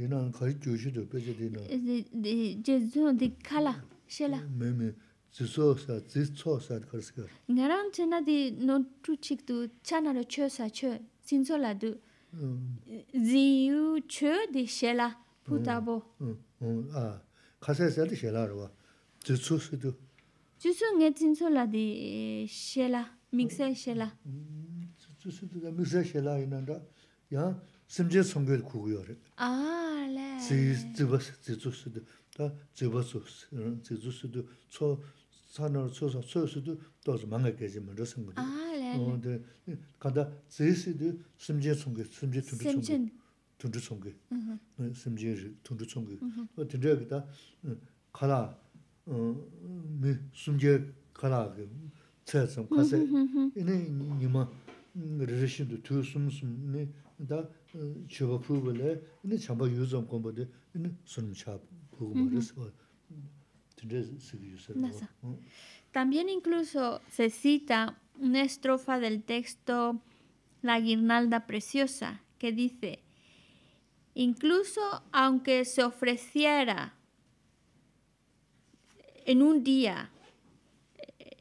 dīnān kāyī 주시도 tu 이제 이제 Dī, dī, dzūn dī kāla, shēla. 걸스거 나랑 dzī sō sā, dzī sō sā kārsi kār. Ngā rāng chē nā dī nō chū chīk tu chā nā rō chō sā chō, dzīn tu. 심지 송결 구구요레 아레 지 지버스 지주스도 다 지버스 지주스도 초 산을 초서 초스도 또 망하게지 먼저 생거 아레 어데 가다 지스도 심지 송결 심지 둘이 송결 둘이 송결 음 심지 둘이 송결 어 드려기다 가라 어미 심지 가라 그 차선 가세 이네 니마 리리신도 투숨숨 네 También incluso se cita una estrofa del texto La guirnalda preciosa que dice incluso aunque se ofreciera en un día eh,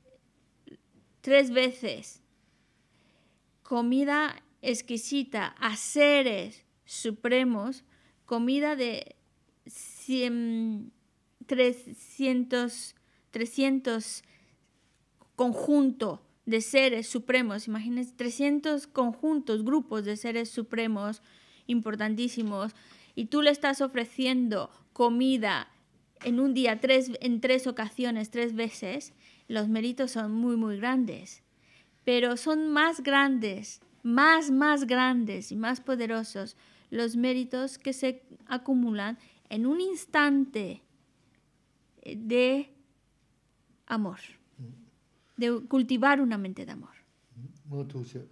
tres veces comida exquisita a seres supremos, comida de 300, 300 conjunto de seres supremos, imagínense, 300 conjuntos, grupos de seres supremos importantísimos, y tú le estás ofreciendo comida en un día, tres, en tres ocasiones, tres veces, los méritos son muy, muy grandes, pero son más grandes más, más grandes y más poderosos los méritos que se acumulan en un instante eh, de amor, de cultivar una mente de amor. Mm-hmm.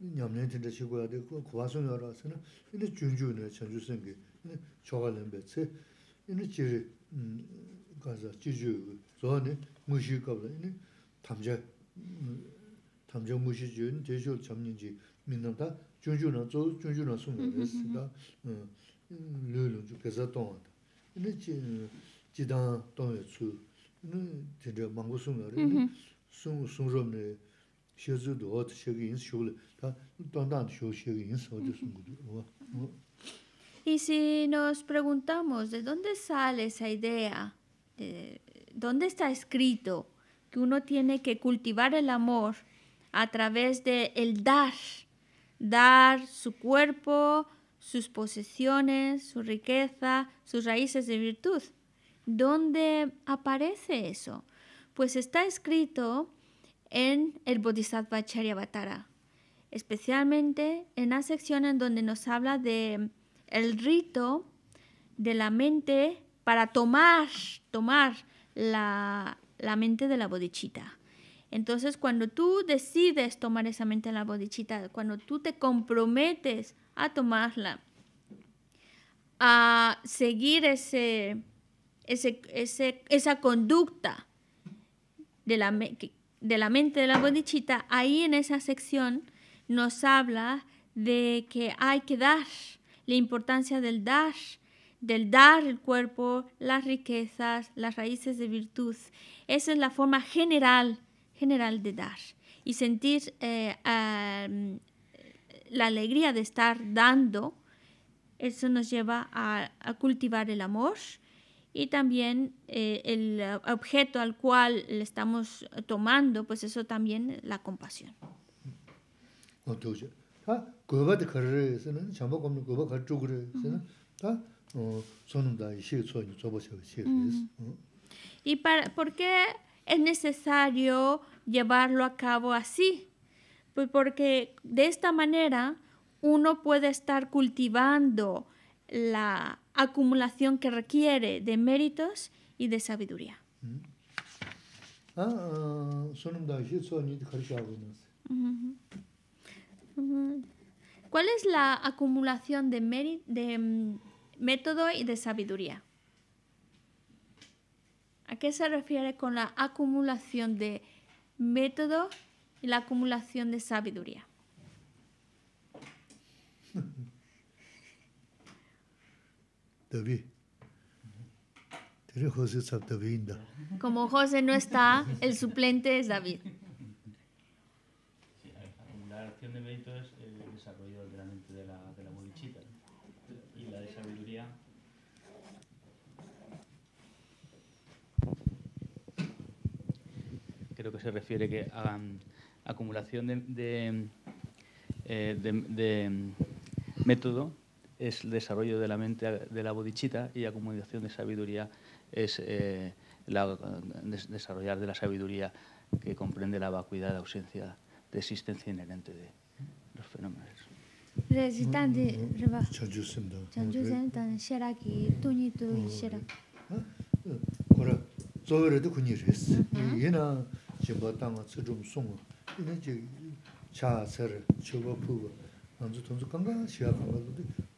냠내 진짜 쉬고야 돼. 그 고바선 열어서는 근데 준준의 전주 생기. 근데 저가는 배치. 이는 지리 음 가자 지주 전에 무시 겁나. 이는 담자 담자 무시 준 대조 잡는지 민남다 준준은 저 준준은 숨는다. 음 르르 좀지 지단 동에 추. 진짜 망고 숨어. Y si nos preguntamos de dónde sale esa idea, eh, dónde está escrito que uno tiene que cultivar el amor a través de el dar, dar su cuerpo, sus posesiones, su riqueza, sus raíces de virtud. ¿Dónde aparece eso? Pues está escrito en el Bodhisattva Charyavatara, especialmente en la sección en donde nos habla de el rito de la mente para tomar, tomar la, la mente de la bodichita. Entonces, cuando tú decides tomar esa mente de la bodichita, cuando tú te comprometes a tomarla, a seguir ese, ese, ese esa conducta de la, mente, de la mente de la bodichita, ahí en esa sección nos habla de que hay que dar, la importancia del dar, del dar el cuerpo, las riquezas, las raíces de virtud. Esa es la forma general, general de dar y sentir eh, la alegría de estar dando. Eso nos lleva a cultivar el amor y también eh, el eh, objeto al cual le estamos tomando, pues eso también la compasión. ¿Y para, por qué es necesario llevarlo a cabo así? Pues porque de esta manera uno puede estar cultivando la acumulación que requiere de méritos y de sabiduría. Ah, ah, ¿Cuál es la acumulación de, de mm, método y de sabiduría? ¿A qué se refiere con la acumulación de método y la acumulación de sabiduría? David. José Como José no está, el suplente es David. Sí, la acción de mérito es el desarrollo de la de la, de la y la de Creo que se refiere que a acumulación de, de eh, mm, método es el desarrollo de la mente de la bodichita y la acumulación de sabiduría es eh, la, desarrollar de la sabiduría que comprende la vacuidad, la ausencia de existencia inherente de los fenómenos.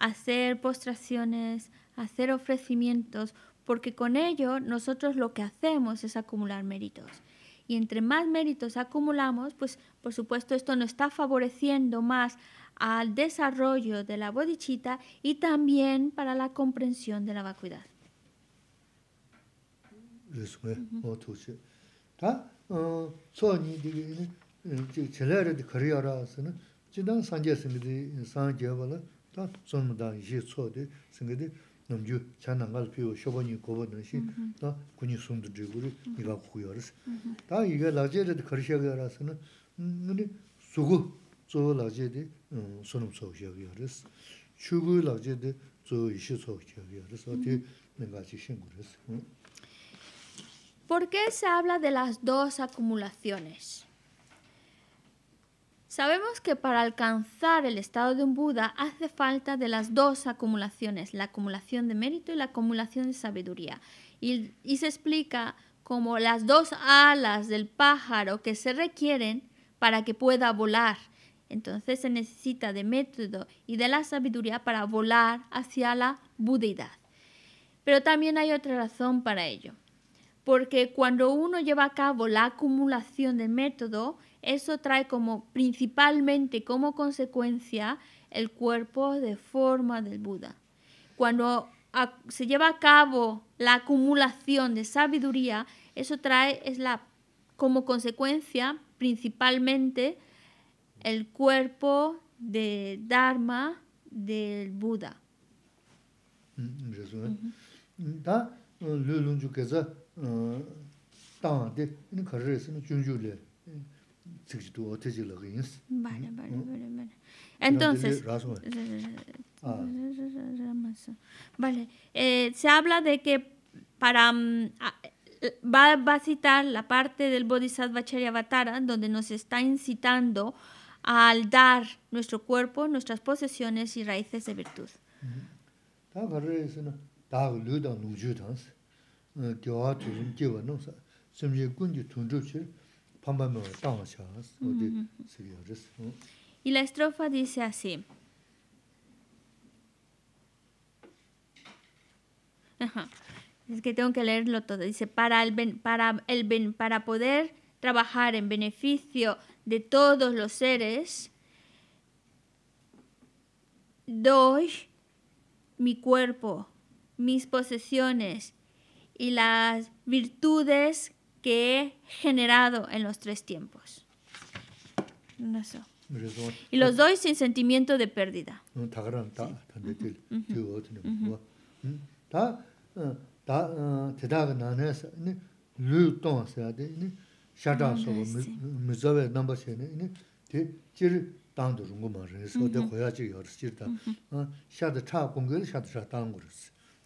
hacer postraciones, hacer ofrecimientos, porque con ello nosotros lo que hacemos es acumular méritos. Y entre más méritos acumulamos, pues por supuesto esto nos está favoreciendo más al desarrollo de la bodichita y también para la comprensión de la vacuidad. 다부 Medicaid thwaitanihaz morally authorized people who allow the трено выступ or coupon behaviours begun to use money may get chamado enlly. Charma ni graha, tan xungto h little graha. Sa breve parajbili por qué se habla de las dos acumulaciones Sabemos que para alcanzar el estado de un Buda hace falta de las dos acumulaciones, la acumulación de mérito y la acumulación de sabiduría. Y, se explica como las dos alas del pájaro que se requieren para que pueda volar. Entonces se necesita de método y de la sabiduría para volar hacia la budeidad. Pero también hay otra razón para ello, porque cuando uno lleva a cabo la acumulación de método, eso trae como principalmente como consecuencia el cuerpo de forma del Buda. Cuando se lleva a cabo la acumulación de sabiduría, eso trae es la, como consecuencia principalmente el cuerpo de Dharma del Buda. Mm-hmm. Mm, mm. Vale, vale, vale, Entonces, eh, vale, se habla de que para mm, eh, va, va, a citar la parte del Bodhisattva Charyavatara donde nos está incitando al dar nuestro cuerpo, nuestras posesiones y raíces de virtud. Y la estrofa dice así. Es que tengo que leerlo todo. Dice, para, el para, el para poder trabajar en beneficio de todos los seres, doy mi cuerpo, mis posesiones y las virtudes que he generado en los tres tiempos. Y los doy sin sentimiento de pérdida.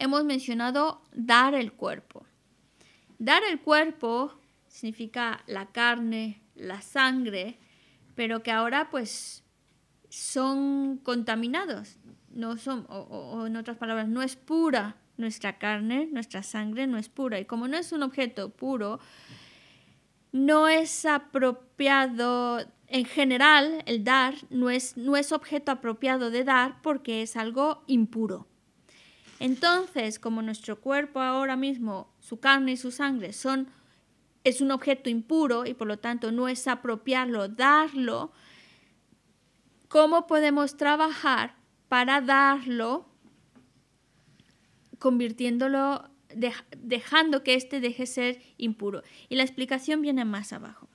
hemos mencionado dar el cuerpo. Dar el cuerpo significa la carne, la sangre, pero que ahora pues son contaminados, no son, o, en otras palabras, no es pura nuestra carne, nuestra sangre no es pura. Y como no es un objeto puro, no es apropiado, en general el dar no es, no es objeto apropiado de dar porque es algo impuro. Entonces, como nuestro cuerpo ahora mismo, su carne y su sangre son es un objeto impuro y por lo tanto no es apropiarlo, darlo, ¿cómo podemos trabajar para darlo convirtiéndolo dejando que éste deje ser impuro. Y la explicación viene más abajo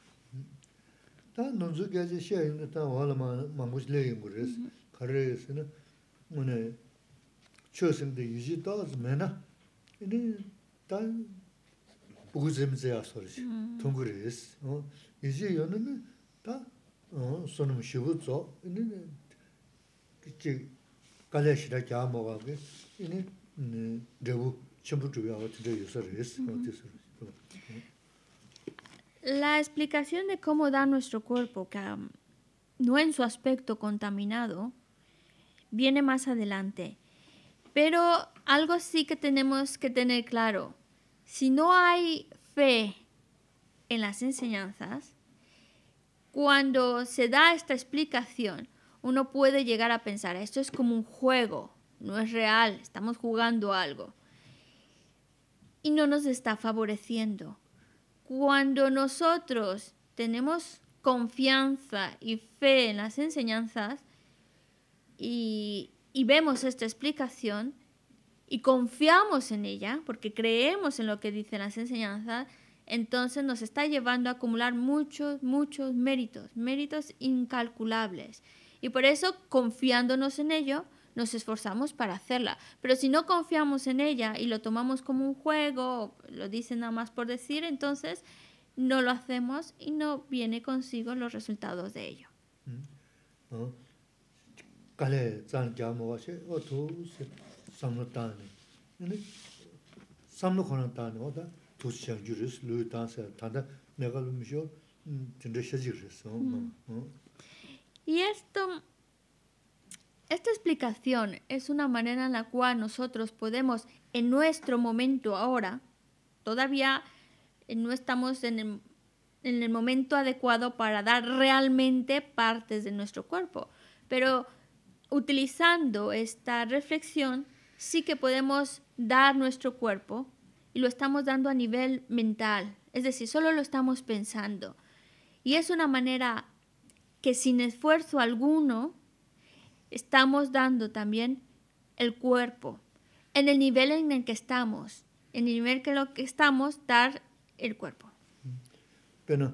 chosimde yuji taaz mena, ini taan bukuzimze yaa sorishi, tunguri isi. Yuji yonini taa sonum shivu tso, ini kichi kalya shira kyaa moga ki, ini devu chimbu chubiyaa watinde yusori isi. La explicación de cómo da nuestro cuerpo, que um, no en su aspecto contaminado, viene más adelante. Pero algo sí que tenemos que tener claro, si no hay fe en las enseñanzas, cuando se da esta explicación, uno puede llegar a pensar, esto es como un juego, no es real, estamos jugando algo. Y no nos está favoreciendo. Cuando nosotros tenemos confianza y fe en las enseñanzas y y vemos esta explicación y confiamos en ella, porque creemos en lo que dicen las enseñanzas, entonces nos está llevando a acumular muchos, muchos méritos, méritos incalculables. Y por eso, confiándonos en ello, nos esforzamos para hacerla. Pero si no confiamos en ella y lo tomamos como un juego, lo dicen nada más por decir, entonces no lo hacemos y no viene consigo los resultados de ello. Mm. Y esto esta explicación es una manera en la cual nosotros podemos en nuestro momento ahora todavía no estamos en el, en el momento adecuado para dar realmente partes de nuestro cuerpo, pero utilizando esta reflexión, sí que podemos dar nuestro cuerpo y lo estamos dando a nivel mental, es decir, solo lo estamos pensando. Y es una manera que sin esfuerzo alguno estamos dando también el cuerpo. En el nivel en el que estamos, en el nivel que lo que estamos, dar el cuerpo. Pero,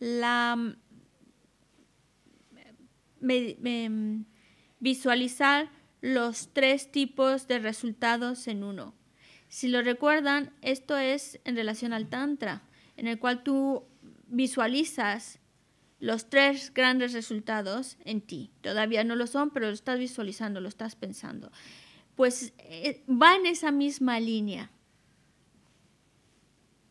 la visualizar los tres tipos de resultados en uno. Si lo recuerdan, esto es en relación al Tantra, en el cual tú visualizas los tres grandes resultados en ti. Todavía no lo son, pero lo estás visualizando, lo estás pensando. Pues eh, va en esa misma línea.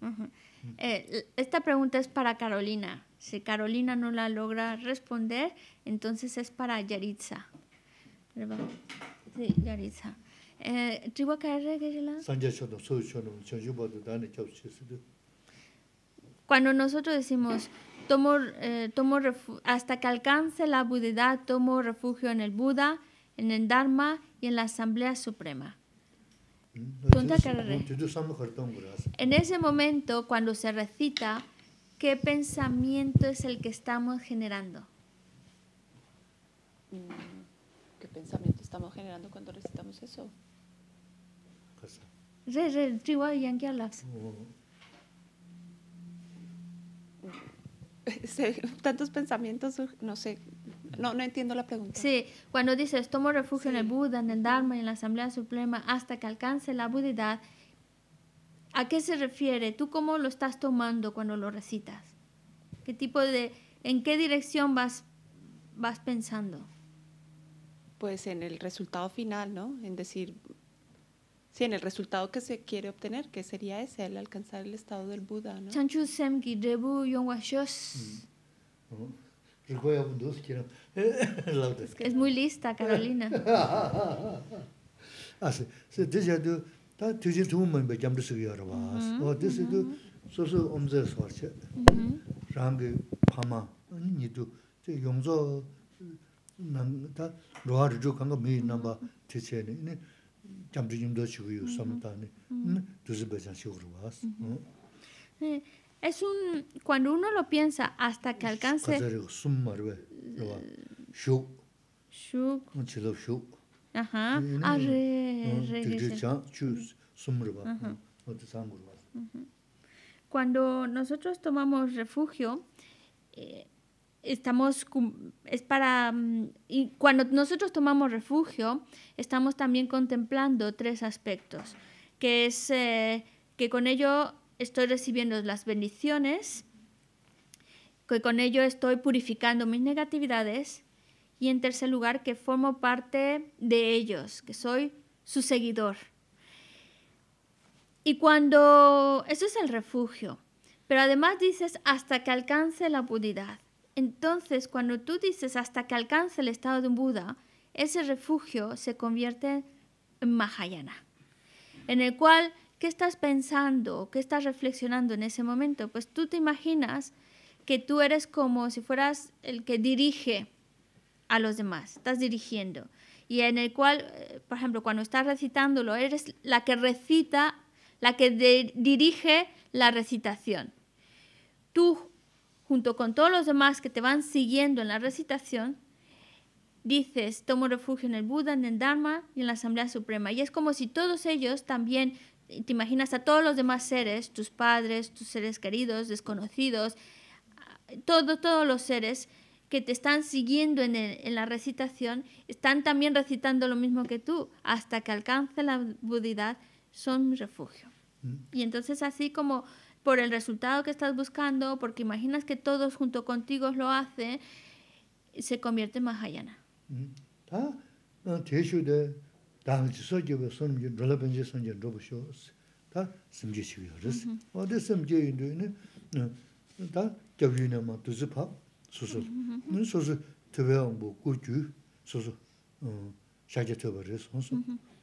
Mm. Eh, esta, pregunta es para Carolina. Si Carolina no la logra responder, entonces es para Yaritza. Sí, Yaritza. Cuando nosotros decimos, tomo, eh, hasta que alcance la budidad, tomo refugio en el Buda, en el Dharma y en la Asamblea Suprema. En ese momento, cuando se recita, ¿qué pensamiento es el que estamos generando? Mm, ¿Qué pensamiento estamos generando cuando recitamos eso? Oh, oh, oh. Tantos pensamientos, no sé, no, no entiendo la pregunta. Sí, cuando dices, tomo refugio en el Buda, en el Dharma y en la Asamblea Suprema hasta que alcance la budidad, ¿a qué se refiere? ¿Tú cómo lo estás tomando cuando lo recitas? ¿Qué tipo de, en qué dirección vas, vas pensando? Pues en el resultado final, ¿no? En decir, Sí, en el resultado que se quiere obtener, que sería ese, el alcanzar el estado del Buda, ¿no? El güey abundó, si quieren. Es muy lista, Carolina. Así, se dice a tu, ta tu jin tu mun ba jam mm-hmm. de su yar ba. O dice tu, so so omze swarche. Mm-hmm. Rang phama ni tu, te yongzo nan ta roa ju kan ga mi mm-hmm. na ba te che ni. Ni jam de jim de ni. Ni se ba jan si es un, cuando uno lo piensa hasta que alcance... Cuando nosotros tomamos refugio, eh, estamos es para mm, y cuando nosotros tomamos refugio estamos también contemplando tres aspectos que es eh, que con ello estoy recibiendo las bendiciones, que con ello estoy purificando mis negatividades y en tercer lugar que formo parte de ellos, que soy su seguidor. Y cuando eso es el refugio, pero además dices hasta que alcance la budidad. Entonces, cuando tú dices hasta que alcance el estado de un Buda, ese refugio se convierte en Mahayana, en el cual ¿Qué estás pensando? ¿Qué estás reflexionando en ese momento? Pues tú te imaginas que tú eres como si fueras el que dirige a los demás, estás dirigiendo. Y en el cual, eh, por ejemplo, cuando estás recitándolo, eres la que recita, la que dirige la recitación. Tú, junto con todos los demás que te van siguiendo en la recitación, dices, tomo refugio en el Buda, en el Dharma y en la Asamblea Suprema. Y es como si todos ellos también te imaginas a todos los demás seres, tus padres, tus seres queridos, desconocidos, todo, todos los seres que te están siguiendo en, la recitación, están también recitando lo mismo que tú, hasta que alcance la budidad, son refugio. Mm. Y entonces así como por el resultado que estás buscando, porque imaginas que todos junto contigo lo hacen, se convierte en Mahayana. Mm. Ah, dāng jī sō jī wē sōn jī rōla bēn jī sōn jī rōba shō sī, tā sīm jī shī wē rīs. Wā dē sīm jī yī ndu yī nī, tā gyā wī nā mā tū zī pā, sō sō, sō sō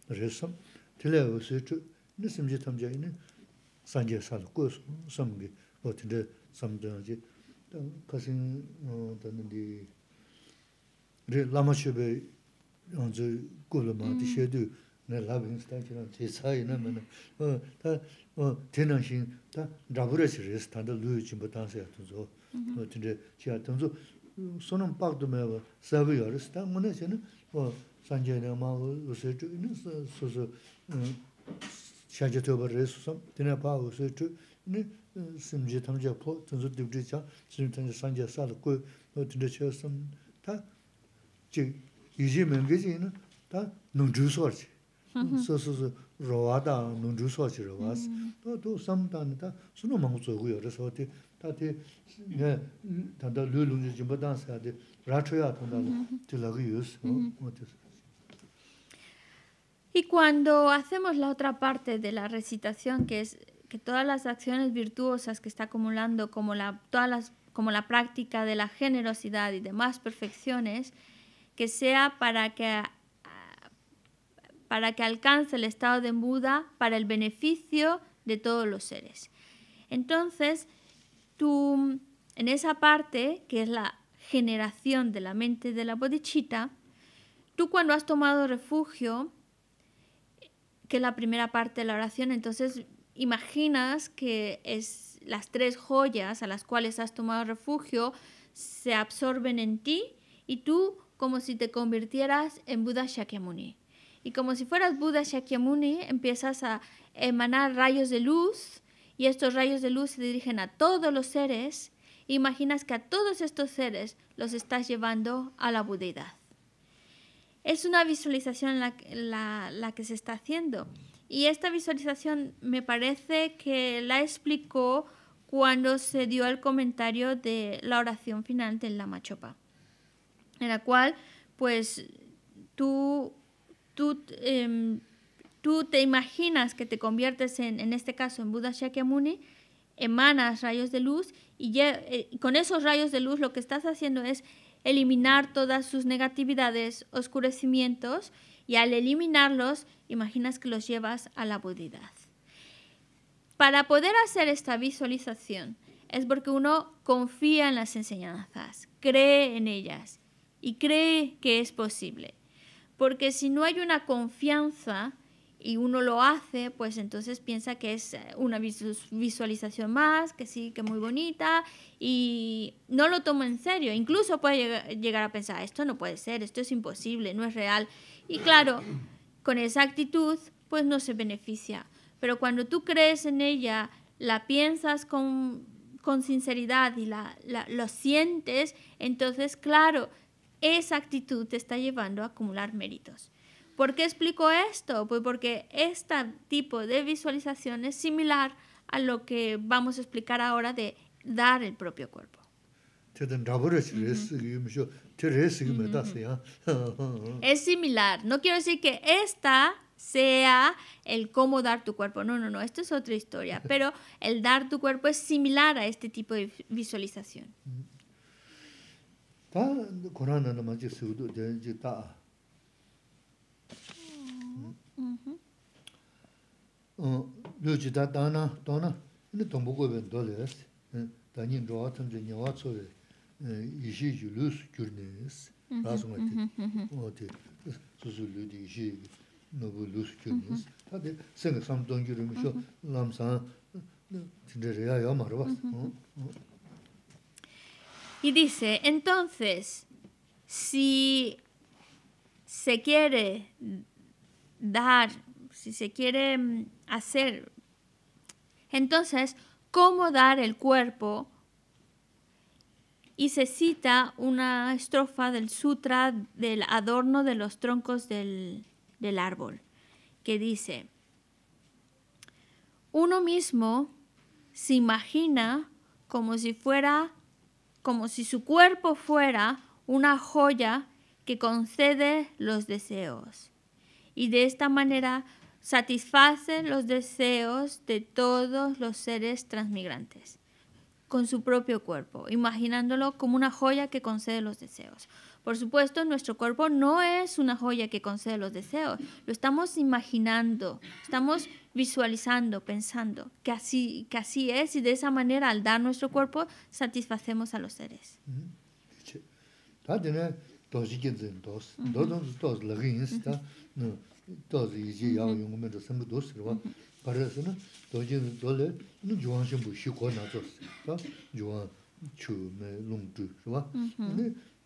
sō shā sō sī chū, nī sīm jī tam jā yī nī, sān jī sā lō gu sō, sōm gī, O tī ndē sām dā jī, nī, rī rāngzō kūla mā tī xé tū nā lābhīṃ sī tā kī rāng tē sā yī nā mā nā tā tē nā xīn tā rābhū 다 sī rī sī tā ndā lū yu chīmbā tā sā yā tū zō 심지 탐제 chī yā tū zō sō nā mpāk tū mē wā sā bī yuji mengeji ina ta nungzhu sochi. So su so rowa da nungzhu sochi rowa si. To to samdani ta suno mangu tsogu yore so ti ta ti tanda lu lungzhu jimba dansa ya di rachoya tanda ti lagu yus. Y cuando hacemos la otra parte de la recitación, que es que todas las acciones virtuosas que está acumulando, como la, todas las, como la práctica de la generosidad y demás perfecciones, que sea para que, ah, para que alcance el estado de Buda para el beneficio de todos los seres. Entonces, tú, en esa parte, que es la generación de la mente de la bodichita, tú cuando has tomado refugio, que es la primera parte de la oración, entonces imaginas que es las tres joyas a las cuales has tomado refugio se absorben en ti y tú como si te convirtieras en Buda Shakyamuni. Y como si fueras Buda Shakyamuni, empiezas a emanar rayos de luz y estos rayos de luz se dirigen a todos los seres. Imaginas que a todos estos seres los estás llevando a la budeidad. Es una visualización la, que se está haciendo. Y esta visualización me parece que la explicó cuando se dio el comentario de la oración final del Lama Chopa en la cual pues em, tú, te imaginas que te conviertes en, en este caso, en Buda Shakyamuni, emanas rayos de luz y eh, con esos rayos de luz lo que estás haciendo es eliminar todas sus negatividades, oscurecimientos y al eliminarlos imaginas que los llevas a la budidad. Para poder hacer esta visualización es porque uno confía en las enseñanzas, cree en ellas y cree que es posible. Porque si no hay una confianza y uno lo hace, pues entonces piensa que es eh, una visualización más, que sí, que muy bonita, y no lo toma en serio. Incluso puede llegar a pensar, esto no puede ser, esto es imposible, no es real. Y claro, con esa actitud, pues no se beneficia. Pero cuando tú crees en ella, la piensas con, sinceridad y la, lo sientes, entonces, claro, esa actitud te está llevando a acumular méritos. ¿Por qué explico esto? Pues porque este tipo de visualización es similar a lo que vamos a explicar ahora de dar el propio cuerpo. Es similar. No quiero decir que esta sea el cómo dar tu cuerpo. No, no, no, esto es otra historia. Pero el dar tu cuerpo es similar a este tipo de visualización. 다 코로나 나 맞지 수도 된지 다 음. 음. 어, 요지다 다나 도나. 근데 돈 보고 다닌 돌려? 예. 다님 저 같은 저 녀와 소리. 예, 이시 줄스 귤니스. 라즈마. 어, 티. 수술로 되지. 노블루스 귤니스. 다들 생각 삼동 기름이죠. 남산. 진짜 레야야 말어 봤어. 어. Y dice, entonces, si se quiere dar, si se quiere mm, hacer, entonces, ¿cómo dar el cuerpo? Y se cita una estrofa del sutra del adorno de los troncos del, del árbol, que dice, uno mismo se imagina como si fuera como si su cuerpo fuera una joya que concede los deseos. Y de esta manera satisface los deseos de todos los seres transmigrantes con su propio cuerpo, imaginándolo como una joya que concede los deseos. Por supuesto, nuestro cuerpo no es una joya que concede los deseos. Lo estamos imaginando, estamos visualizando, pensando que así, que así es y de esa manera al dar nuestro cuerpo satisfacemos a los seres.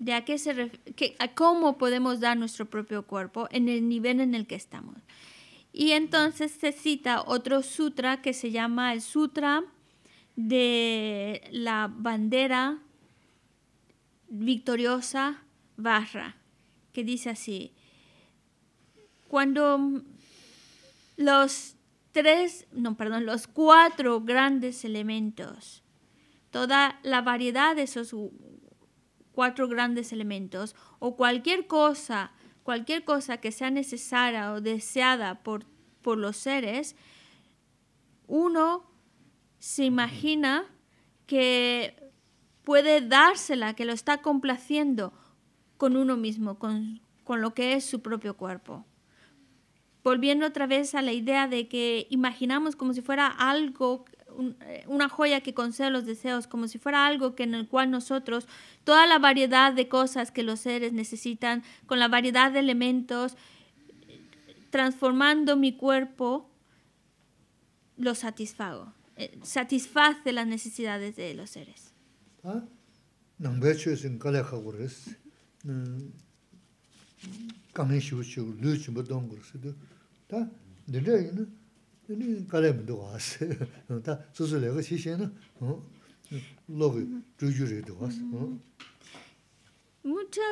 de a, qué se a cómo podemos dar nuestro propio cuerpo en el nivel en el que estamos. Y entonces se cita otro sutra que se llama el Sutra de la bandera victoriosa barra, que dice así, cuando los tres, no, perdón, los cuatro grandes elementos, toda la variedad de esos cuatro grandes elementos o cualquier cosa, cualquier cosa que sea necesaria o deseada por, por los seres, uno se imagina que puede dársela, que lo está complaciendo con uno mismo, con, con lo que es su propio cuerpo. Volviendo otra vez a la idea de que imaginamos como si fuera algo eh, una joya que concede los deseos, como si fuera algo que en el cual nosotros, toda la variedad de cosas que los seres necesitan, con la variedad de elementos, transformando mi cuerpo, lo satisfago, eh, satisface las necesidades de los seres. ¿Ah? Muchas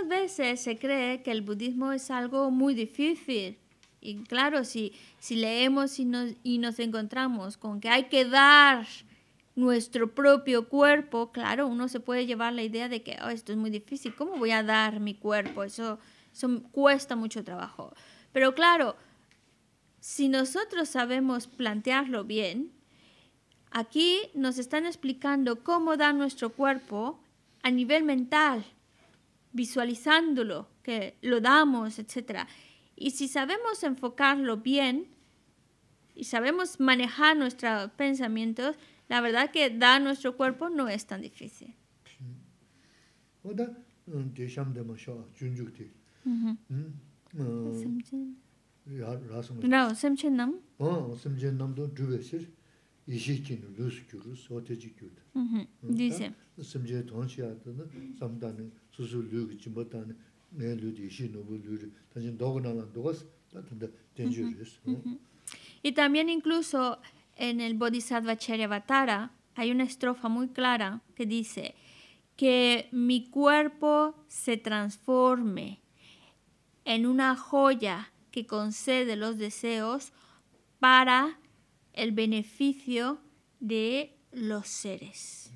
veces se cree que el budismo es algo muy difícil. Y claro, si, si leemos y nos, y nos encontramos con que hay que dar nuestro propio cuerpo, claro, uno se puede llevar la idea de que oh, esto es muy difícil, ¿cómo voy a dar mi cuerpo? Eso, eso cuesta mucho trabajo. Pero claro, si nosotros sabemos plantearlo bien, aquí nos están explicando cómo da nuestro cuerpo a nivel mental, visualizándolo, que lo damos, etc. Y si sabemos enfocarlo bien y sabemos manejar nuestros pensamientos, la verdad que da nuestro cuerpo no es tan difícil. Mm, Rao, semchen nam? Aa, semchen nam don dhubeshir ishi kin lus gyurus, oteji gyurda. Dise. Semchen tonshi adana samdani susu lugu jimbatani ne lugu ishi nubu lugu, tanjin dogu nalan dogas, tanda tenju Y también incluso en el Bodhisattva Charyavatara hay una estrofa muy clara que dice que mi cuerpo se transforme en una joya que concede los deseos para el beneficio de los seres.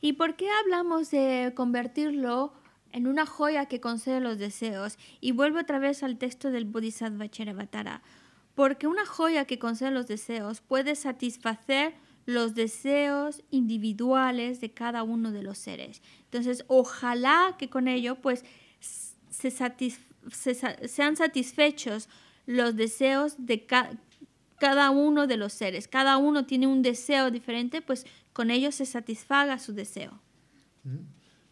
Y por qué hablamos de convertirlo en una joya que concede los deseos, y vuelvo otra vez al texto del Bodhisattva Charavatara, porque una joya que concede los deseos puede satisfacer los deseos individuales de cada uno de los seres. Entonces, ojalá que con ello pues sean satisfechos los deseos de cada uno de los seres. Cada uno tiene un deseo diferente, pues con ello se satisfaga su deseo.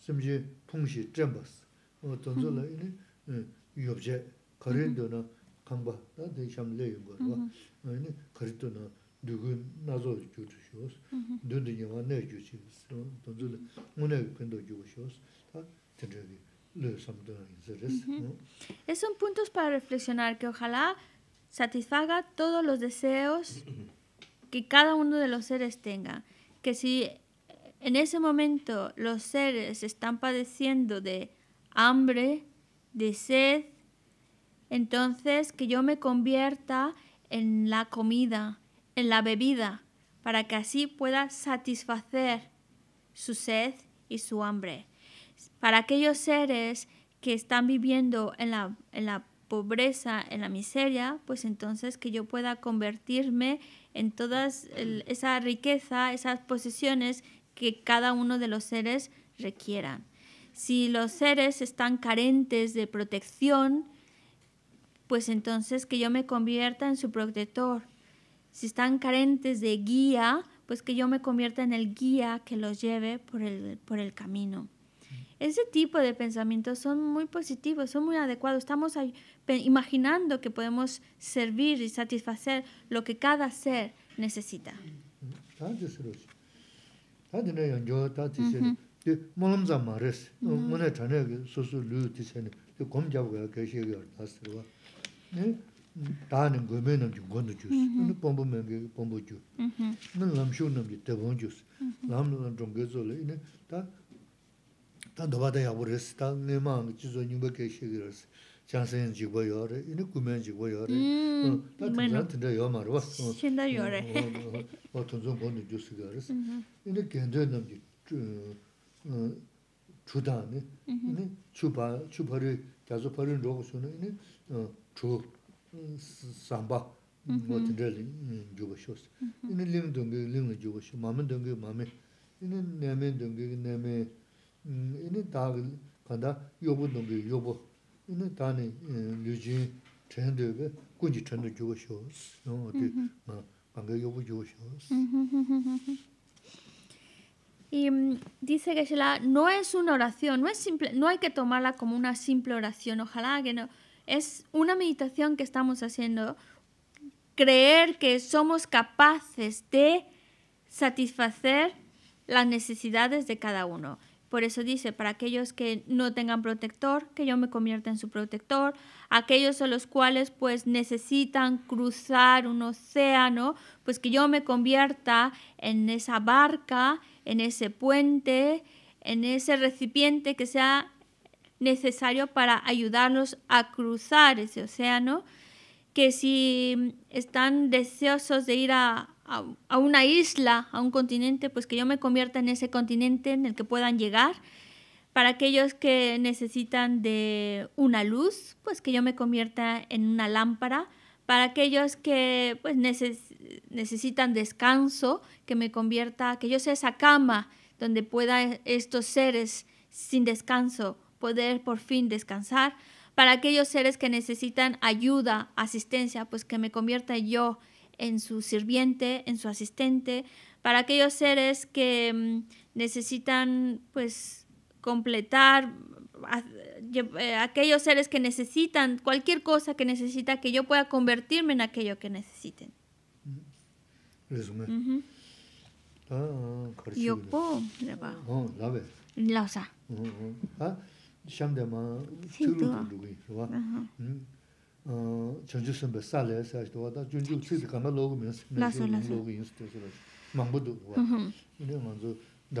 Es son puntos para reflexionar que ojalá satisfaga todos los deseos que cada uno de los seres tenga. Que si en ese momento los seres están padeciendo de hambre, de sed, entonces que yo me convierta en la comida, en la bebida, para que así pueda satisfacer su sed y su hambre. Para aquellos seres que están viviendo en la, pobreza, en la miseria, pues entonces que yo pueda convertirme en toda esa riqueza, esas posesiones que cada uno de los seres requiera. Si los seres están carentes de protección, pues entonces que yo me convierta en su protector. Si están carentes de guía, pues que yo me convierta en el guía que los lleve por el, por el camino. Mm. Ese tipo de pensamientos son muy positivos, son muy adecuados. Estamos imaginando que podemos servir y satisfacer lo que cada ser necesita. Ah, 다들 연구 다 tā 그 nī, 말했어. mōlam 전에 소소 rési, mōnei tā nī sōsū lū tīse nī, tī gōm jāb kaya kaya shekir ar tāsir wa. Nī, dā nī ngōmei nām jī gōndo chūs, nī pōmbu mēngi pōmbu chū, nī 자세는 지고요. 이는 꾸면 지고요. 딱 근데 요 말로 왔어. 신나요. 어떤 좀 보는 뉴스 가르스. 이는 굉장히 넘지. 주다네. 이는 주바 주벌을 계속 벌을 놓고 쓰는 이는 주 삼바 모델링 주고 쇼스. 이는 림동이 림을 주고 쇼. 마음은 마음에 이는 내면 동이 내면 이는 다 간다. 요분 동이 Eh, mm-hmm. mm-hmm. Y mm, dice que la no es una oración, no, no hay que tomarla como una simple oración, ojalá que no. Es una meditación que estamos haciendo, creer que somos capaces de satisfacer las necesidades de cada uno. Por eso dice, para aquellos que no tengan protector, que yo me convierta en su protector, aquellos a los cuales pues necesitan cruzar un océano, pues que yo me convierta en esa barca, en ese puente, en ese recipiente que sea necesario para ayudarlos a cruzar ese océano, que si están deseosos de ir a, a, una isla, a un continente, pues que yo me convierta en ese continente en el que puedan llegar. Para aquellos que necesitan de una luz, pues que yo me convierta en una lámpara. Para aquellos que pues, necesitan descanso, que me convierta, que yo sea esa cama donde puedan e-, estos seres sin descanso poder por fin descansar. Para aquellos seres que necesitan ayuda, asistencia, pues que me convierta yo en su sirviente, en su asistente, para aquellos seres que mm, necesitan pues completar eh, aquellos seres que necesitan cualquier cosa que necesita que yo pueda convertirme en aquello que necesiten. Resumen. Ah, yo puedo. Oh, la ve. La ah, E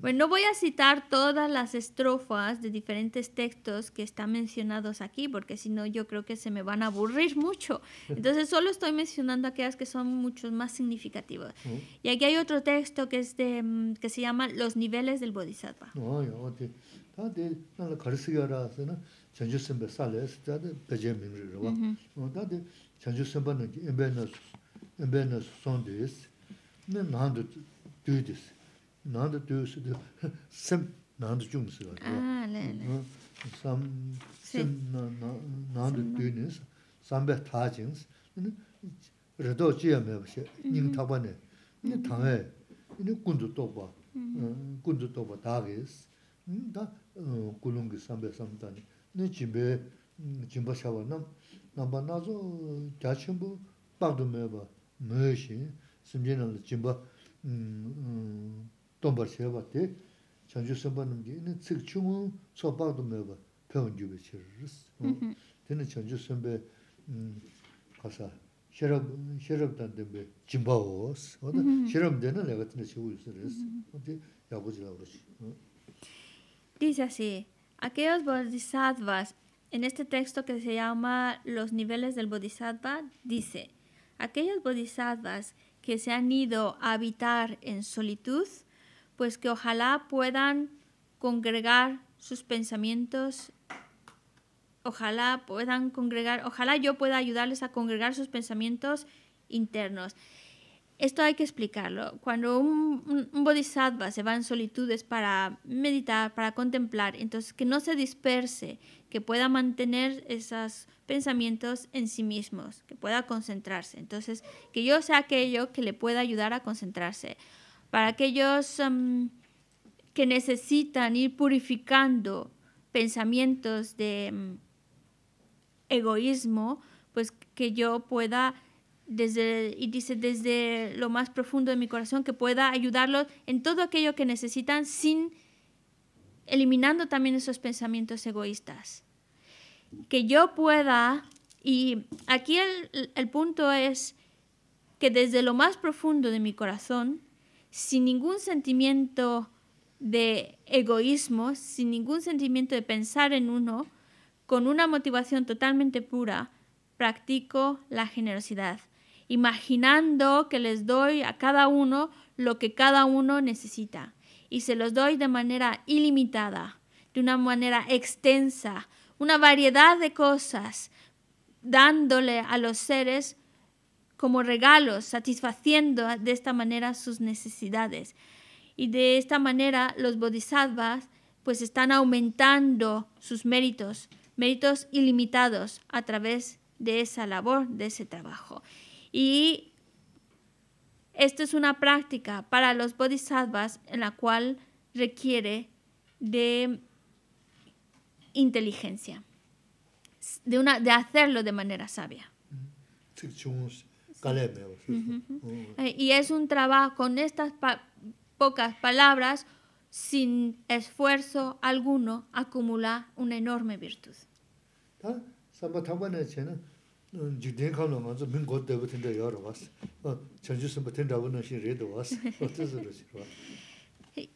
bueno, no voy a citar todas las estrofas de diferentes textos que están mencionados aquí, porque si no yo creo que se me van a aburrir mucho. Entonces solo estoy mencionando aquellas que son mucho más significativas. Oh. Y aquí hay otro texto que, es de, mm, que se llama Los niveles del Bodhisattva. Oh, 다데 나라 가르스겨라서는 전주 선배 살레스 다데 배제 민주로 와. 어 다데 전주 엠베너스 엠베너스 손데스. 네 나한테 뒤디스. 나한테 뒤스도 샘 나한테 좀 쓰라. 아, 네 네. 삼나 나한테 뒤니스. 삼베 타징스. 그래도 지야메 없이 님 타바네. 네 당에 이제 군도 또 봐. 군도 또 봐. 다게스. 음다 kulungi sambe samdani, ni jimbe, jimba shawa nam, namba nazo gyachimbu bagdo meba mei shin, simjina la jimba donbar shewa te, chanju samba namgi, ni tsik chungu so bagdo meba peon gyube chiririz. Tene chanju sambe kasa sherab dan denbe jimba oos, sherab dena laga Dice así, aquellos bodhisattvas, en este texto que se llama Los niveles del bodhisattva, dice, aquellos bodhisattvas que se han ido a habitar en solitud, pues que ojalá puedan congregar sus pensamientos, ojalá puedan congregar, ojalá yo pueda ayudarles a congregar sus pensamientos internos. Esto hay que explicarlo. Cuando un, bodhisattva se va en solitudes para meditar, para contemplar, entonces que no se disperse, que pueda mantener esos pensamientos en sí mismos, que pueda concentrarse. Entonces, que yo sea aquello que le pueda ayudar a concentrarse. Para aquellos em, que necesitan ir purificando pensamientos de em, egoísmo, pues que yo pueda desde, y dice, desde lo más profundo de mi corazón, que pueda ayudarlos en todo aquello que necesitan sin eliminando también esos pensamientos egoístas. Que yo pueda, y aquí el, el punto es que desde lo más profundo de mi corazón, sin ningún sentimiento de egoísmo, sin ningún sentimiento de pensar en uno, con una motivación totalmente pura, practico la generosidad imaginando que les doy a cada uno lo que cada uno necesita. Y se los doy de manera ilimitada, de una manera extensa, una variedad de cosas, dándole a los seres como regalos, satisfaciendo de esta manera sus necesidades. Y de esta manera los bodhisattvas pues están aumentando sus méritos, méritos ilimitados a través de esa labor, de ese trabajo. Y esto es una práctica para los bodhisattvas en la cual requiere de inteligencia, de, hacerlo de manera sabia. Oh. Eh, y es un trabajo con estas pocas palabras, sin esfuerzo alguno, acumula una enorme virtud. ¿Ah?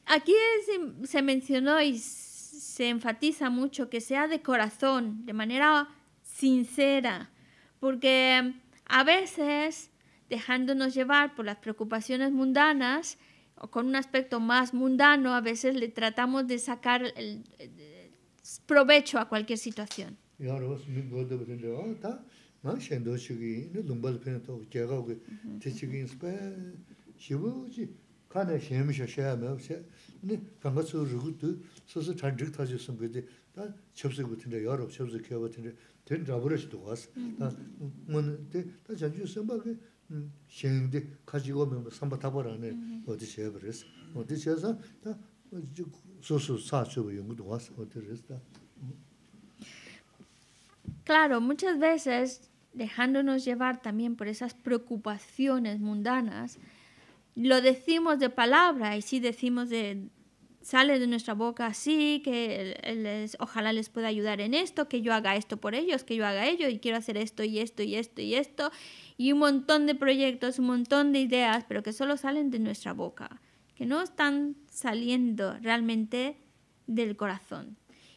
Aquí em, se, mencionó y se enfatiza mucho que sea de corazón, de manera sincera, porque em, a veces dejándonos llevar por las preocupaciones mundanas o con un aspecto más mundano, a veces le tratamos de sacar el, provecho a cualquier situación. ngā shiāndō shīgī, nī lūṅbā lī pēnā tōg jē gāw gī, tē shīgī nī sīpē, shīwū jī, kā nā shiāmi shā shiā mē, shiā, nī kāngā tsū rūgū tū, sō sō tā rīg tā jī sōng gī tī, tā chabsī gu tīndā, yā rūg chabsī Claro, muchas veces dejándonos llevar también por esas preocupaciones mundanas, lo decimos de palabra y sí decimos de sale de nuestra boca así, que ojalá les pueda ayudar en esto, que yo haga esto por ellos, que yo haga ello y quiero hacer esto y esto y esto y esto y un montón de proyectos, un montón de ideas, pero que solo salen de nuestra boca, que no están saliendo realmente del corazón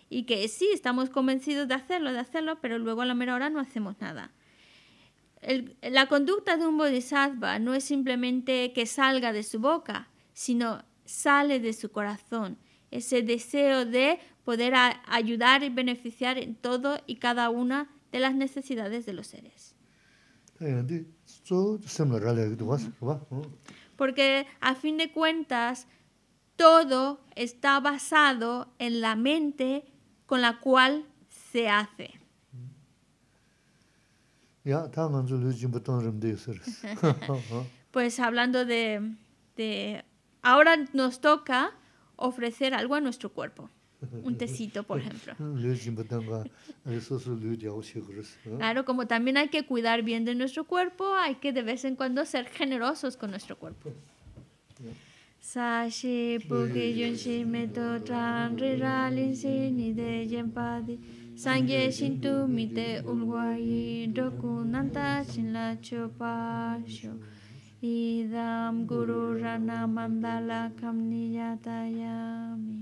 y que sí estamos convencidos de hacerlo, de hacerlo, pero luego a la mera hora no hacemos nada la conducta de un bodhisattva no es simplemente que salga de su boca, sino sale de su corazón, ese deseo de poder ayudar y beneficiar en todo y cada una de las necesidades de los seres. Porque a fin de cuentas, todo está basado en la mente con la cual se hace. pues hablando de, de, ahora nos toca ofrecer algo a nuestro cuerpo. Un tecito, por ejemplo. Eh? claro, como también hay que cuidar bien de nuestro cuerpo, hay que de vez en cuando ser generosos con nuestro cuerpo. Sangye shintu mite ulwayi dokunanta shinla chopasho. Idam guru rana mandala kamniyatayami.